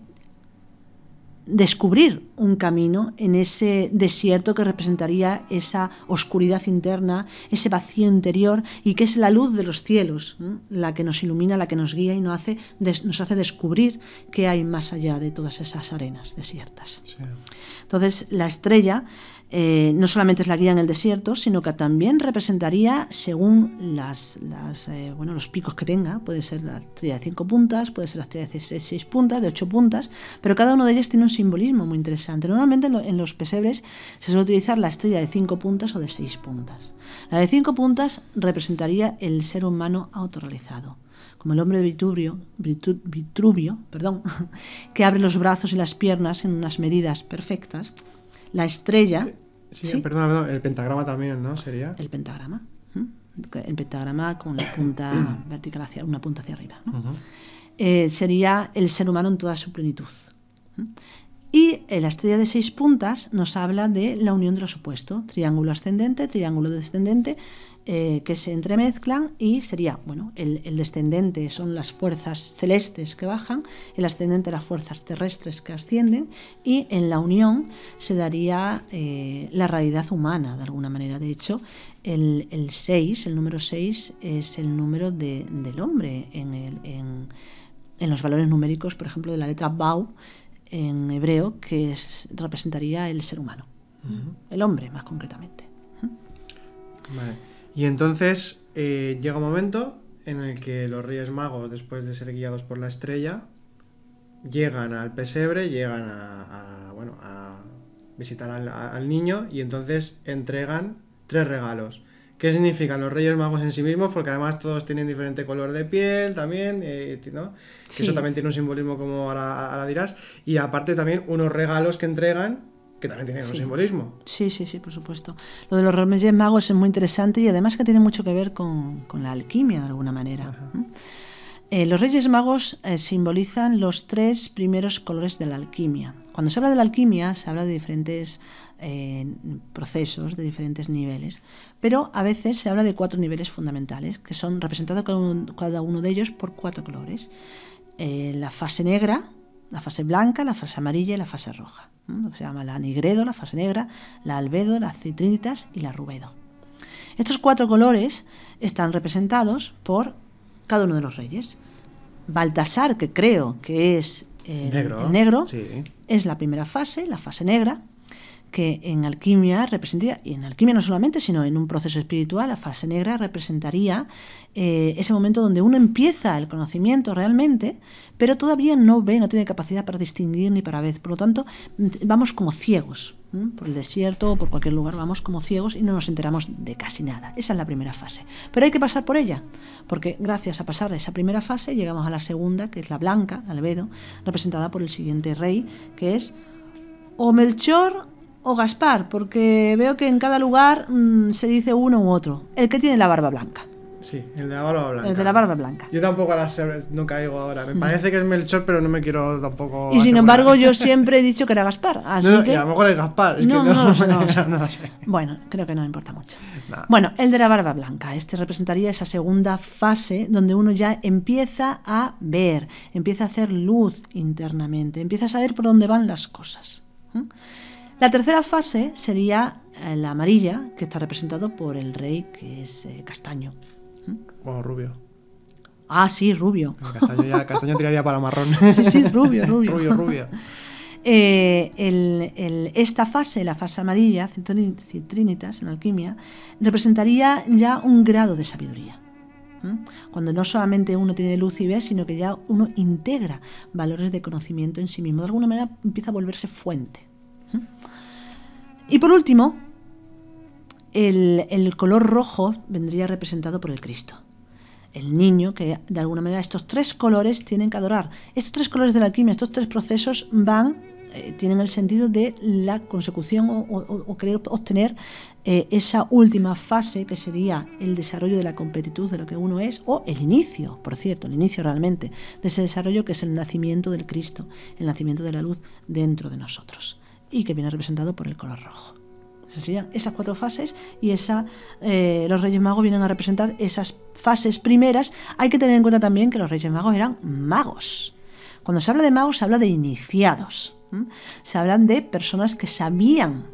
descubrir un camino en ese desierto que representaría esa oscuridad interna, ese vacío interior y que es la luz de los cielos, la que nos ilumina, la que nos guía y nos hace, nos hace descubrir qué hay más allá de todas esas arenas desiertas. Entonces la estrella eh, no solamente es la guía en el desierto, sino que también representaría según eh, los picos que tenga. Puede ser la estrella de cinco puntas, puede ser la estrella de seis puntas, de ocho puntas, pero cada uno de ellas tiene un simbolismo muy interesante. Normalmente en los pesebres se suele utilizar la estrella de cinco puntas o de seis puntas. La de cinco puntas representaría el ser humano autorrealizado como el hombre de Vitruvio, Vitruvio perdón, que abre los brazos y las piernas en unas medidas perfectas la estrella. Sí, Perdón, el pentagrama también, ¿no? Sería. El pentagrama. El pentagrama con la punta vertical una punta hacia arriba. Eh, sería el ser humano en toda su plenitud. Y eh, la estrella de seis puntas nos habla de la unión de los opuestos, triángulo ascendente, triángulo descendente eh, que se entremezclan y sería, bueno, el, descendente son las fuerzas celestes que bajan, el ascendente las fuerzas terrestres que ascienden y en la unión se daría eh, la realidad humana de alguna manera. De hecho, el, 6, el número 6 es el número de, del hombre en, el, en, los valores numéricos, por ejemplo, de la letra Bau en hebreo, que representaría el ser humano, el hombre más concretamente. Vale. Y entonces eh, llega un momento en el que los Reyes Magos, después de ser guiados por la estrella, llegan al pesebre, llegan a, bueno, a visitar al, niño y entonces entregan tres regalos. ¿Qué significan los Reyes Magos en sí mismos? Porque además todos tienen diferente color de piel también, eh, ¿no? Eso también tiene un simbolismo como ahora dirás. Y aparte también unos regalos que entregan que también tiene un simbolismo. Sí, sí, sí, por supuesto. Lo de los Reyes Magos es muy interesante y además que tiene mucho que ver con, la alquimia de alguna manera. Eh, los Reyes Magos eh, simbolizan los tres primeros colores de la alquimia. Cuando se habla de la alquimia se habla de diferentes eh, procesos, de diferentes niveles, pero a veces se habla de cuatro niveles fundamentales, que son representados cada uno de ellos por cuatro colores. la fase negra, la fase blanca, la fase amarilla y la fase roja, se llama la nigredo, la fase negra, la albedo, las citrinitas y la rubedo. Estos cuatro colores están representados por cada uno de los reyes. Baltasar, que creo que es eh, negro, es la primera fase, la fase negra, que en alquimia representada y en alquimia no solamente, sino en un proceso espiritual, la fase negra representaría eh, ese momento donde uno empieza el conocimiento realmente, pero todavía no ve, no tiene capacidad para distinguir ni para ver. Por lo tanto, mm, vamos como ciegos por el desierto o por cualquier lugar, vamos como ciegos y no nos enteramos de casi nada. Esa es la primera fase. Pero hay que pasar por ella, porque gracias a pasar esa primera fase llegamos a la segunda, que es la blanca, la albedo representada por el siguiente rey, que es o Melchor o Gaspar, porque veo que en cada lugar mm, se dice uno u otro. El que tiene la barba blanca. Sí, el de la barba blanca. El de la barba blanca. Yo tampoco sé, no caigo ahora. Me mm. parece que es Melchor, pero no me quiero tampoco. Y sin embargo, yo siempre he dicho que era Gaspar. no, a lo mejor es Gaspar. no, no, no, no Bueno, creo que no importa mucho. Bueno, el de la barba blanca. Este representaría esa segunda fase donde uno ya empieza a ver, empieza a hacer luz internamente, empieza a saber por dónde van las cosas. La tercera fase sería eh, la amarilla, que está representado por el rey, que es eh, castaño. ¿Mm? O rubio. Ah, sí, rubio. Castaño, ya, castaño tiraría para marrón. Sí, sí, rubio, rubio. rubio, rubio. Eh, esta fase, la fase amarilla, citrinitas en alquimia, representaría ya un grado de sabiduría. Cuando no solamente uno tiene luz y ve, sino que ya uno integra valores de conocimiento en sí mismo. De alguna manera empieza a volverse fuente. Y por último, el, color rojo vendría representado por el Cristo el niño, que de alguna manera estos tres colores tienen que adorar. Estos tres colores de la alquimia, estos tres procesos van, eh, tienen el sentido de la consecución o, querer obtener eh, esa última fase que sería el desarrollo de la completitud de lo que uno es, o el inicio, por cierto, el inicio realmente de ese desarrollo que es el nacimiento del Cristo, el nacimiento de la luz dentro de nosotros y que viene representado por el color rojo. Esas serían esas cuatro fases y eh, los Reyes Magos vienen a representar esas fases primeras. Hay que tener en cuenta también que los Reyes Magos eran magos. Cuando se habla de magos se habla de iniciados. Se hablan de personas que sabían.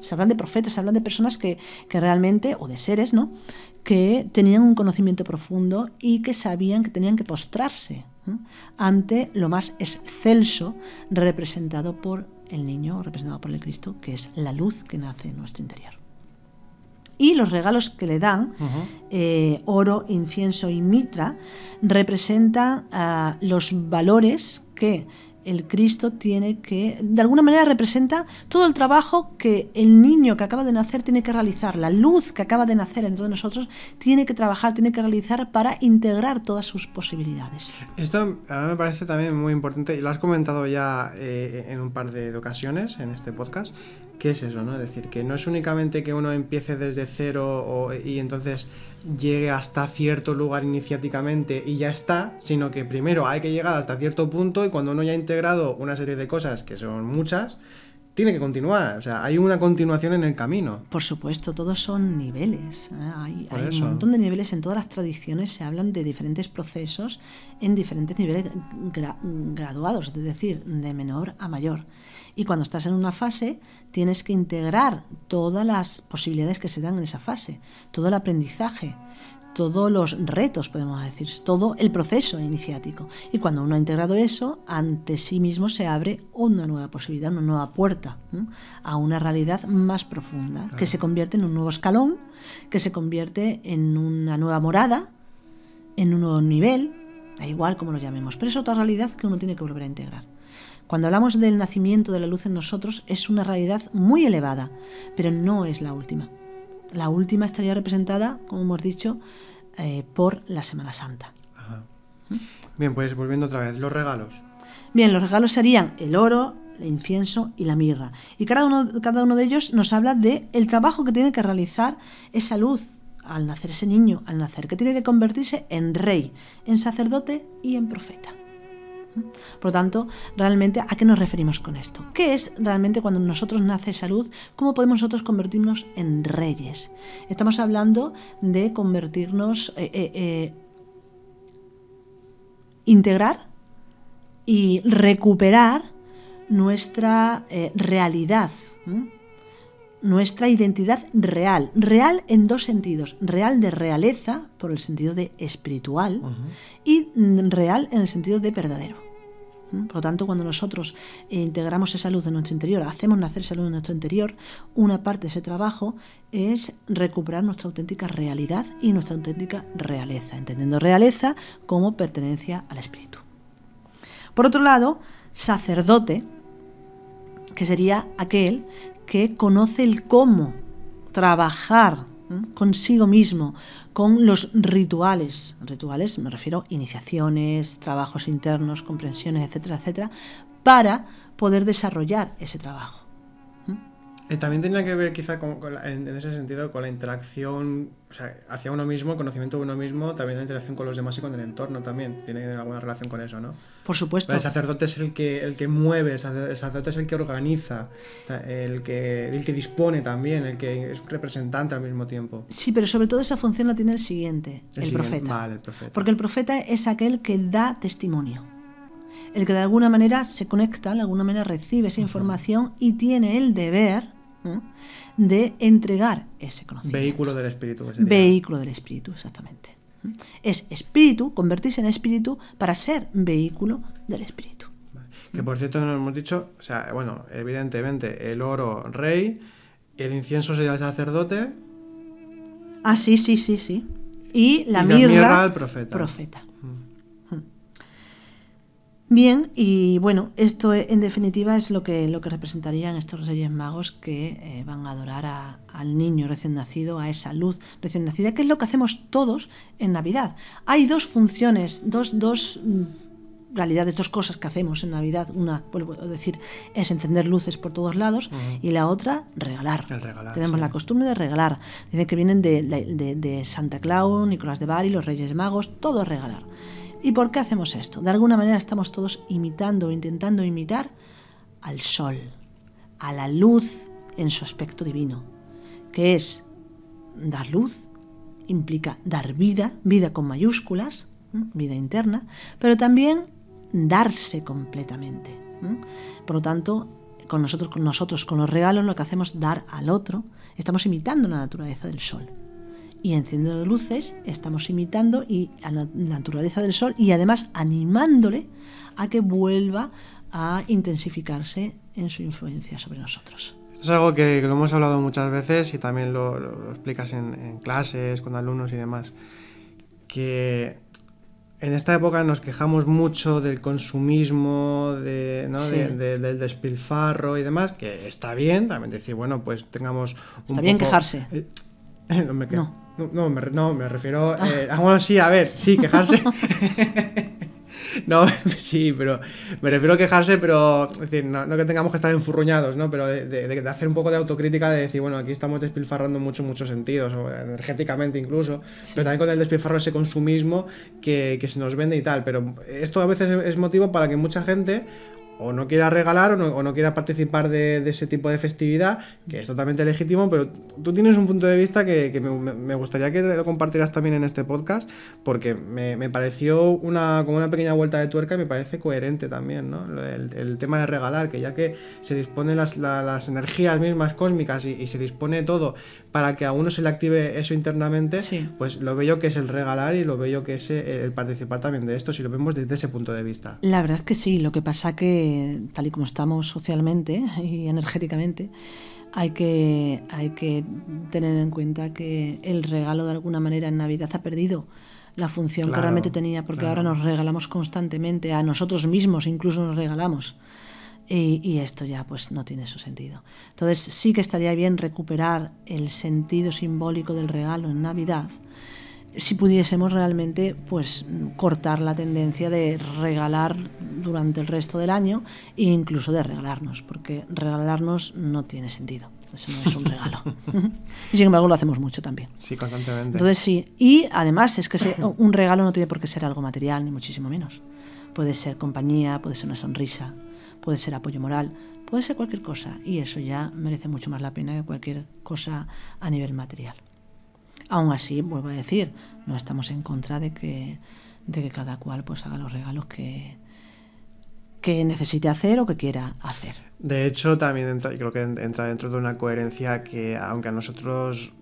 Se hablan de profetas, se hablan de personas que, realmente, o de seres, ¿no? Que tenían un conocimiento profundo y que sabían que tenían que postrarse ante lo más excelso representado por el niño representado por el Cristo, que es la luz que nace en nuestro interior. Y los regalos que le dan, eh, oro, incienso y mitra, representan ah, los valores que el Cristo tiene que, de alguna manera representa todo el trabajo que el niño que acaba de nacer tiene que realizar, la luz que acaba de nacer dentro de nosotros tiene que trabajar, tiene que realizar para integrar todas sus posibilidades. Esto a mí me parece también muy importante, y lo has comentado ya eh, en un par de ocasiones en este podcast, ¿Qué es eso? ¿no? Es decir, que no es únicamente que uno empiece desde cero y entonces llegue hasta cierto lugar iniciáticamente y ya está, sino que primero hay que llegar hasta cierto punto y cuando uno ya ha integrado una serie de cosas, que son muchas, tiene que continuar, o sea, hay una continuación en el camino. Por supuesto, todos son niveles. ¿eh? Hay, un montón de niveles en todas las tradiciones, se hablan de diferentes procesos en diferentes niveles graduados, es decir, de menor a mayor. Y cuando estás en una fase, tienes que integrar todas las posibilidades que se dan en esa fase, todo el aprendizaje, todos los retos, podemos decir, todo el proceso iniciático. Y cuando uno ha integrado eso, ante sí mismo se abre una nueva posibilidad, una nueva puerta a una realidad más profunda, que se convierte en un nuevo escalón, que se convierte en una nueva morada, en un nuevo nivel, da igual como lo llamemos, pero es otra realidad que uno tiene que volver a integrar. Cuando hablamos del nacimiento de la luz en nosotros es una realidad muy elevada, pero no es la última. La última estaría representada, como hemos dicho, eh, por la Semana Santa. Bien, pues volviendo otra vez, los regalos. Bien, los regalos serían el oro, el incienso y la mirra. Y cada uno, cada uno de ellos nos habla de el trabajo que tiene que realizar esa luz al nacer ese niño, al nacer, que tiene que convertirse en rey, en sacerdote y en profeta. Por lo tanto, realmente, ¿a qué nos referimos con esto? ¿Qué es realmente cuando nosotros nace salud? ¿Cómo podemos nosotros convertirnos en reyes? Estamos hablando de convertirnos, eh, eh, eh, integrar y recuperar nuestra realidad nuestra identidad real, real en dos sentidos, real de realeza, por el sentido de espiritual, y mm, real en el sentido de verdadero. ¿Mm? Por lo tanto, cuando nosotros eh, integramos esa luz de nuestro interior, hacemos nacer esa luz en nuestro interior, una parte de ese trabajo es recuperar nuestra auténtica realidad y nuestra auténtica realeza, entendiendo realeza como pertenencia al espíritu. Por otro lado, sacerdote, que sería aquel que conoce el cómo trabajar consigo mismo, con los rituales. Rituales, me refiero iniciaciones, trabajos internos, comprensiones, etcétera, etcétera, para poder desarrollar ese trabajo. Eh, también tenía que ver quizá en, ese sentido con la interacción hacia uno mismo, el conocimiento de uno mismo, también la interacción con los demás y con el entorno también. Tiene alguna relación con eso, ¿no? Por supuesto. el sacerdote es el que, el que mueve, el sacerdote es el que organiza, el que, el que dispone también, el que es representante al mismo tiempo. Sí, pero sobre todo esa función la tiene el siguiente, el, profeta. el profeta. Porque el profeta es aquel que da testimonio el que de alguna manera se conecta, de alguna manera recibe esa información y tiene el deber de entregar ese conocimiento. Vehículo del espíritu. Vehículo del espíritu, exactamente. Es espíritu, convertirse en espíritu para ser vehículo del espíritu. Que por cierto, no hemos dicho, o sea, bueno, evidentemente el oro rey, el incienso sería el sacerdote. Ah, sí, sí, sí, sí. Y la, mirra, el profeta. profeta. Bien, y bueno, esto e, en definitiva es lo que, lo que representarían estos Reyes Magos que eh, van a adorar al niño recién nacido, a esa luz recién nacida, que es lo que hacemos todos en Navidad. Hay dos funciones, dos, dos mm, realidades, dos cosas que hacemos en Navidad. Una, vuelvo decir, es encender luces por todos lados y la otra, regalar. Tenemos la costumbre de regalar. Dicen que vienen de, de Santa Claus, Nicolás de Bari, los Reyes Magos, todo es regalar. ¿Y por qué hacemos esto? De alguna manera estamos todos imitando o intentando imitar al sol, a la luz en su aspecto divino, que es dar luz, implica dar vida, vida con mayúsculas, vida interna, pero también darse completamente. Por lo tanto, con nosotros, con nosotros, con los regalos, lo que hacemos es dar al otro, estamos imitando la naturaleza del sol y encendiendo luces estamos imitando y a la naturaleza del sol y además animándole a que vuelva a intensificarse en su influencia sobre nosotros. Esto es algo que, lo hemos hablado muchas veces y también lo, explicas en, clases, con alumnos y demás, que en esta época nos quejamos mucho del consumismo, del despilfarro y demás, que está bien, también decir, bueno, pues tengamos... Un está bien quejarse. no me quejo. No, me, refiero. Eh, ah, bueno, sí, a ver, sí, quejarse. no, sí, pero me refiero a quejarse, pero es decir, no, que tengamos que estar enfurruñados, ¿no? Pero de, hacer un poco de autocrítica, de decir, bueno, aquí estamos despilfarrando mucho, muchos sentidos, o energéticamente incluso, pero también con el despilfarro ese consumismo que se nos vende y tal. Pero esto a veces es motivo para que mucha gente o no quiera regalar o no, quiera participar de, ese tipo de festividad, que es totalmente legítimo, pero tú tienes un punto de vista que, me, gustaría que lo compartieras también en este podcast, porque me, pareció una, como una pequeña vuelta de tuerca y me parece coherente también, ¿no? El, tema de regalar, que ya que se disponen las, las energías mismas cósmicas y, se dispone todo para que a uno se le active eso internamente, pues lo veo que es el regalar y lo veo que es eh, el participar también de esto, si lo vemos desde ese punto de vista. La verdad es que sí, lo que pasa que tal y como estamos socialmente y energéticamente, hay que, tener en cuenta que el regalo de alguna manera en Navidad ha perdido la función que realmente tenía, porque ahora nos regalamos constantemente, a nosotros mismos incluso nos regalamos. Y, y, esto ya pues no tiene su sentido. Entonces sí que estaría bien recuperar el sentido simbólico del regalo en Navidad si pudiésemos realmente pues cortar la tendencia de regalar durante el resto del año e incluso de regalarnos, porque regalarnos no tiene sentido. Eso no es un regalo. y sin embargo lo hacemos mucho también. Sí, constantemente. Entonces sí. Y además es que un regalo no tiene por qué ser algo material, ni muchísimo menos. Puede ser compañía, puede ser una sonrisa, puede ser apoyo moral, puede ser cualquier cosa. Y eso ya merece mucho más la pena que cualquier cosa a nivel material. Aún así, vuelvo a decir, no estamos en contra de que, que cada cual pues haga los regalos que, que necesite hacer o que quiera hacer. De hecho, también creo que entra dentro de una coherencia que, aunque a nosotros,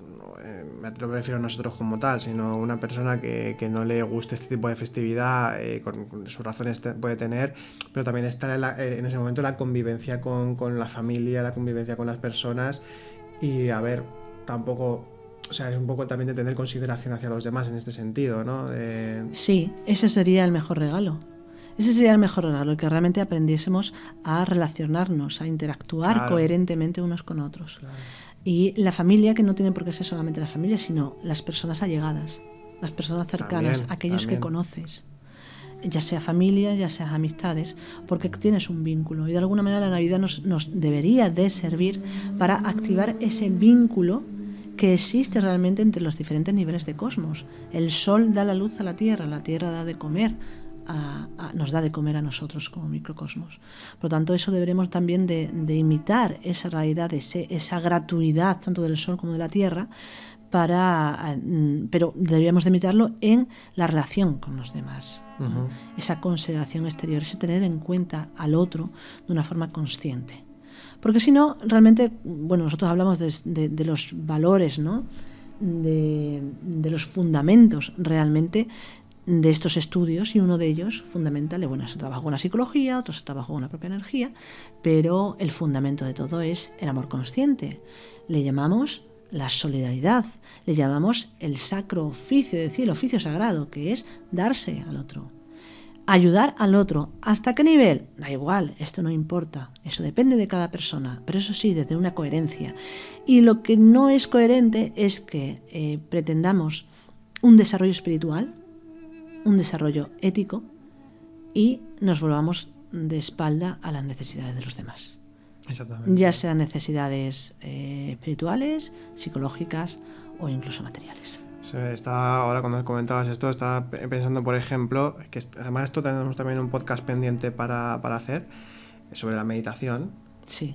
eh, me refiero a nosotros como tal, sino una persona que, no le guste este tipo de festividad, eh, con, sus razones puede tener, pero también está eh, en, ese momento la convivencia con, con la familia, la convivencia con las personas y, a ver, tampoco o sea, es un poco también de tener consideración hacia los demás en este sentido, ¿no? Sí, ese sería el mejor regalo. Ese sería el mejor regalo, que realmente aprendiésemos a relacionarnos, a interactuar coherentemente unos con otros. Y la familia, que no tiene por qué ser solamente la familia, sino las personas allegadas, las personas cercanas, aquellos que conoces, ya sea familia, ya sea amistades, porque tienes un vínculo. Y de alguna manera la Navidad nos, nos debería de servir para activar ese vínculo que existe realmente entre los diferentes niveles de cosmos. El sol da la luz a la Tierra, la Tierra da de comer, a, nos da de comer a nosotros como microcosmos. Por lo tanto, eso deberemos también de, imitar esa realidad, esa gratuidad tanto del sol como de la Tierra, para, mm, pero deberíamos de imitarlo en la relación con los demás. Esa consideración exterior, ese tener en cuenta al otro de una forma consciente. Porque si no, realmente, bueno, nosotros hablamos de, los valores, ¿no? De, de, los fundamentos realmente de estos estudios y uno de ellos fundamental, bueno, se trabaja con la psicología, otro se trabaja con la propia energía, pero el fundamento de todo es el amor consciente. Le llamamos la solidaridad, le llamamos el sacro oficio, es decir, el oficio sagrado, que es darse al otro ayudar al otro. ¿Hasta qué nivel? Da igual, esto no importa. Eso depende de cada persona, pero eso sí, desde una coherencia. Y lo que no es coherente es que eh, pretendamos un desarrollo espiritual, un desarrollo ético, y nos volvamos de espalda a las necesidades de los demás. Ya sean necesidades eh, espirituales, psicológicas o incluso materiales. Está ahora cuando comentabas esto, estaba pensando, por ejemplo, que además esto tenemos también un podcast pendiente para, hacer eh, sobre la meditación,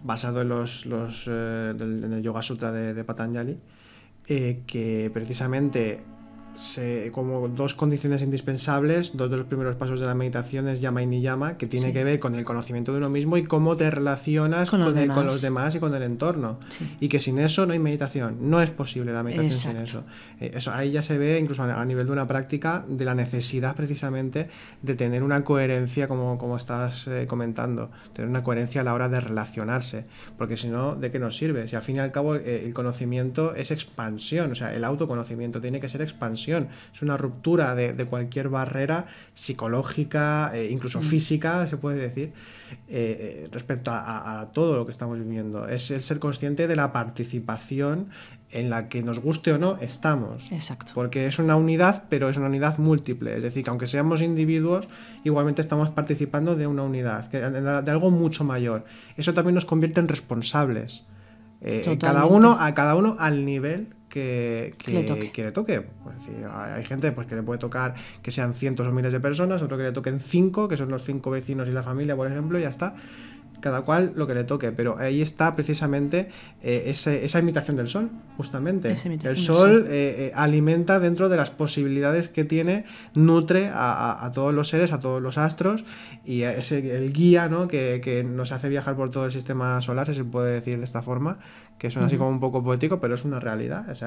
basado en los, los eh, del, el Yoga Sutra de, Patanjali, eh, que precisamente como dos condiciones indispensables, dos de los primeros pasos de la meditación es llama y ni llama, que tiene que ver con el conocimiento de uno mismo y cómo te relacionas con los, demás y con el entorno. Y que sin eso no hay meditación, no es posible la meditación sin eso. Eh, eso. Ahí ya se ve, incluso a, nivel de una práctica, de la necesidad precisamente de tener una coherencia, como, como estás eh, comentando, tener una coherencia a la hora de relacionarse, porque si no, ¿de qué nos sirve? Si al fin y al cabo eh, el conocimiento es expansión, o sea, el autoconocimiento tiene que ser expansión es una ruptura de, cualquier barrera psicológica, eh, incluso mm. física, se puede decir, eh, eh, respecto a, todo lo que estamos viviendo. Es el ser consciente de la participación en la que nos guste o no estamos. Exacto. Porque es una unidad, pero es una unidad múltiple. Es decir, que aunque seamos individuos, igualmente estamos participando de una unidad, de algo mucho mayor. Eso también nos convierte en responsables. cada uno, a cada uno al nivel que, le, toque. Pues hay gente pues, que le puede tocar que sean cientos o miles de personas, otro que le toquen cinco, que son los cinco vecinos y la familia, por ejemplo, y ya está cada cual lo que le toque, pero ahí está precisamente eh, esa imitación del sol, justamente. El sol eh, eh, alimenta dentro de las posibilidades que tiene, nutre a, todos los seres, a todos los astros, y es el, guía que, que, nos hace viajar por todo el sistema solar, si se puede decir de esta forma, que suena así como un poco poético, pero es una realidad, es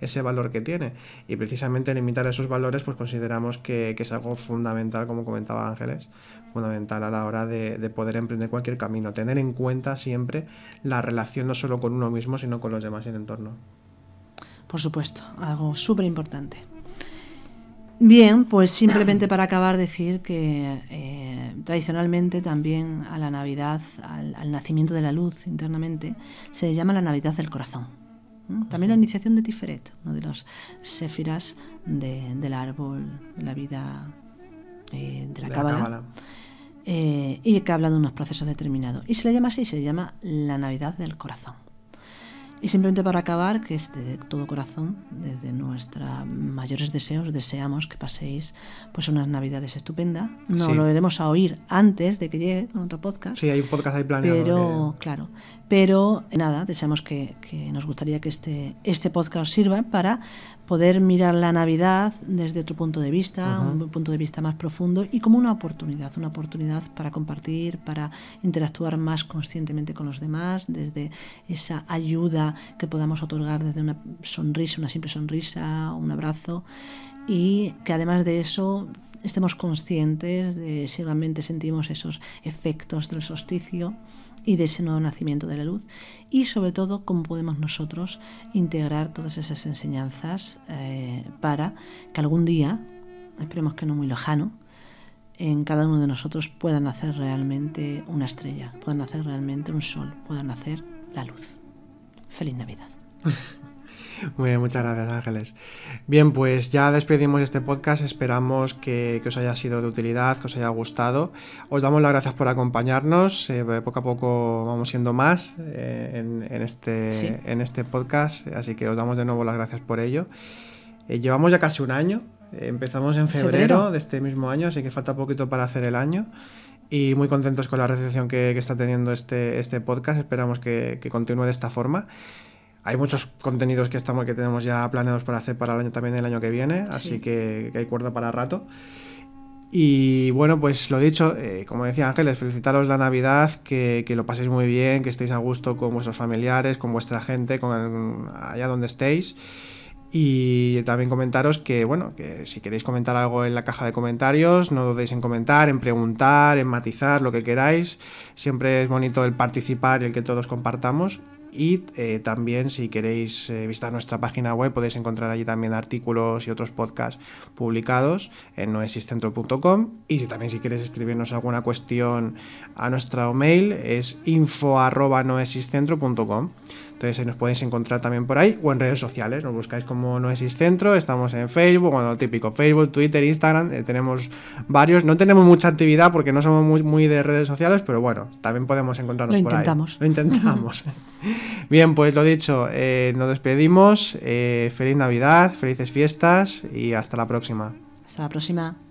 ese valor que tiene. Y precisamente limitar esos valores, pues consideramos que, es algo fundamental, como comentaba Ángeles, fundamental a la hora de, de, poder emprender cualquier camino, tener en cuenta siempre la relación no solo con uno mismo, sino con los demás y el entorno. Por supuesto, algo súper importante. Bien, pues simplemente para acabar decir que eh, tradicionalmente también a la Navidad, al, nacimiento de la luz internamente, se le llama la Navidad del corazón. ¿eh? También la iniciación de Tiferet, uno de los séfiras del árbol, de la vida eh, de la Cábala. y que habla de unos procesos determinados. Y se le llama así, se le llama la Navidad del corazón. Y simplemente para acabar, que es de todo corazón, desde nuestros mayores deseos, deseamos que paséis pues unas navidades estupendas. No lo veremos a oír antes de que llegue con otro podcast. Sí, hay un podcast ahí planeado. Pero, claro, pero nada, deseamos que, nos gustaría que este, este podcast sirva para poder mirar la Navidad desde otro punto de vista, un punto de vista más profundo y como una oportunidad, una oportunidad para compartir, para interactuar más conscientemente con los demás, desde esa ayuda que podamos otorgar desde una sonrisa, una simple sonrisa, un abrazo y que además de eso estemos conscientes de si realmente sentimos esos efectos del solsticio y de ese nuevo nacimiento de la luz y sobre todo cómo podemos nosotros integrar todas esas enseñanzas eh, para que algún día, esperemos que no muy lejano, en cada uno de nosotros pueda nacer realmente una estrella, pueda nacer realmente un sol, pueda nacer la luz. Feliz Navidad. Muy muchas gracias Ángeles. Bien, pues ya despedimos este podcast, esperamos que, os haya sido de utilidad, que os haya gustado. Os damos las gracias por acompañarnos, eh, poco a poco vamos siendo más eh, en, este, en este podcast, así que os damos de nuevo las gracias por ello. Eh, llevamos ya casi un año, empezamos en febrero, de este mismo año, así que falta poquito para hacer el año y muy contentos con la recepción que, está teniendo este, este podcast, esperamos que continúe de esta forma. Hay muchos contenidos que, estamos, que tenemos ya planeados para hacer para el año también el año que viene, así que, hay cuerda para rato. Y bueno, pues lo dicho, eh, como decía Ángeles, felicitaros la Navidad, que, lo paséis muy bien, que estéis a gusto con vuestros familiares, con vuestra gente, con allá donde estéis. Y también comentaros que, bueno, que si queréis comentar algo en la caja de comentarios, no dudéis en comentar, en preguntar, en matizar, lo que queráis. Siempre es bonito el participar y el que todos compartamos y eh, también si queréis eh, visitar nuestra página web podéis encontrar allí también artículos y otros podcasts publicados en noexistentro.com y si también si queréis escribirnos alguna cuestión a nuestra mail es info.noexistentro.com entonces nos podéis encontrar también por ahí o en redes sociales. Nos buscáis como Noesis Centro. Estamos en Facebook, bueno, típico, Facebook, Twitter, Instagram. Eh, tenemos varios. No tenemos mucha actividad porque no somos muy, de redes sociales, pero bueno, también podemos encontrarnos lo por ahí. Lo intentamos. Bien, pues lo dicho, eh, nos despedimos. Eh, feliz Navidad, felices fiestas y hasta la próxima. Hasta la próxima.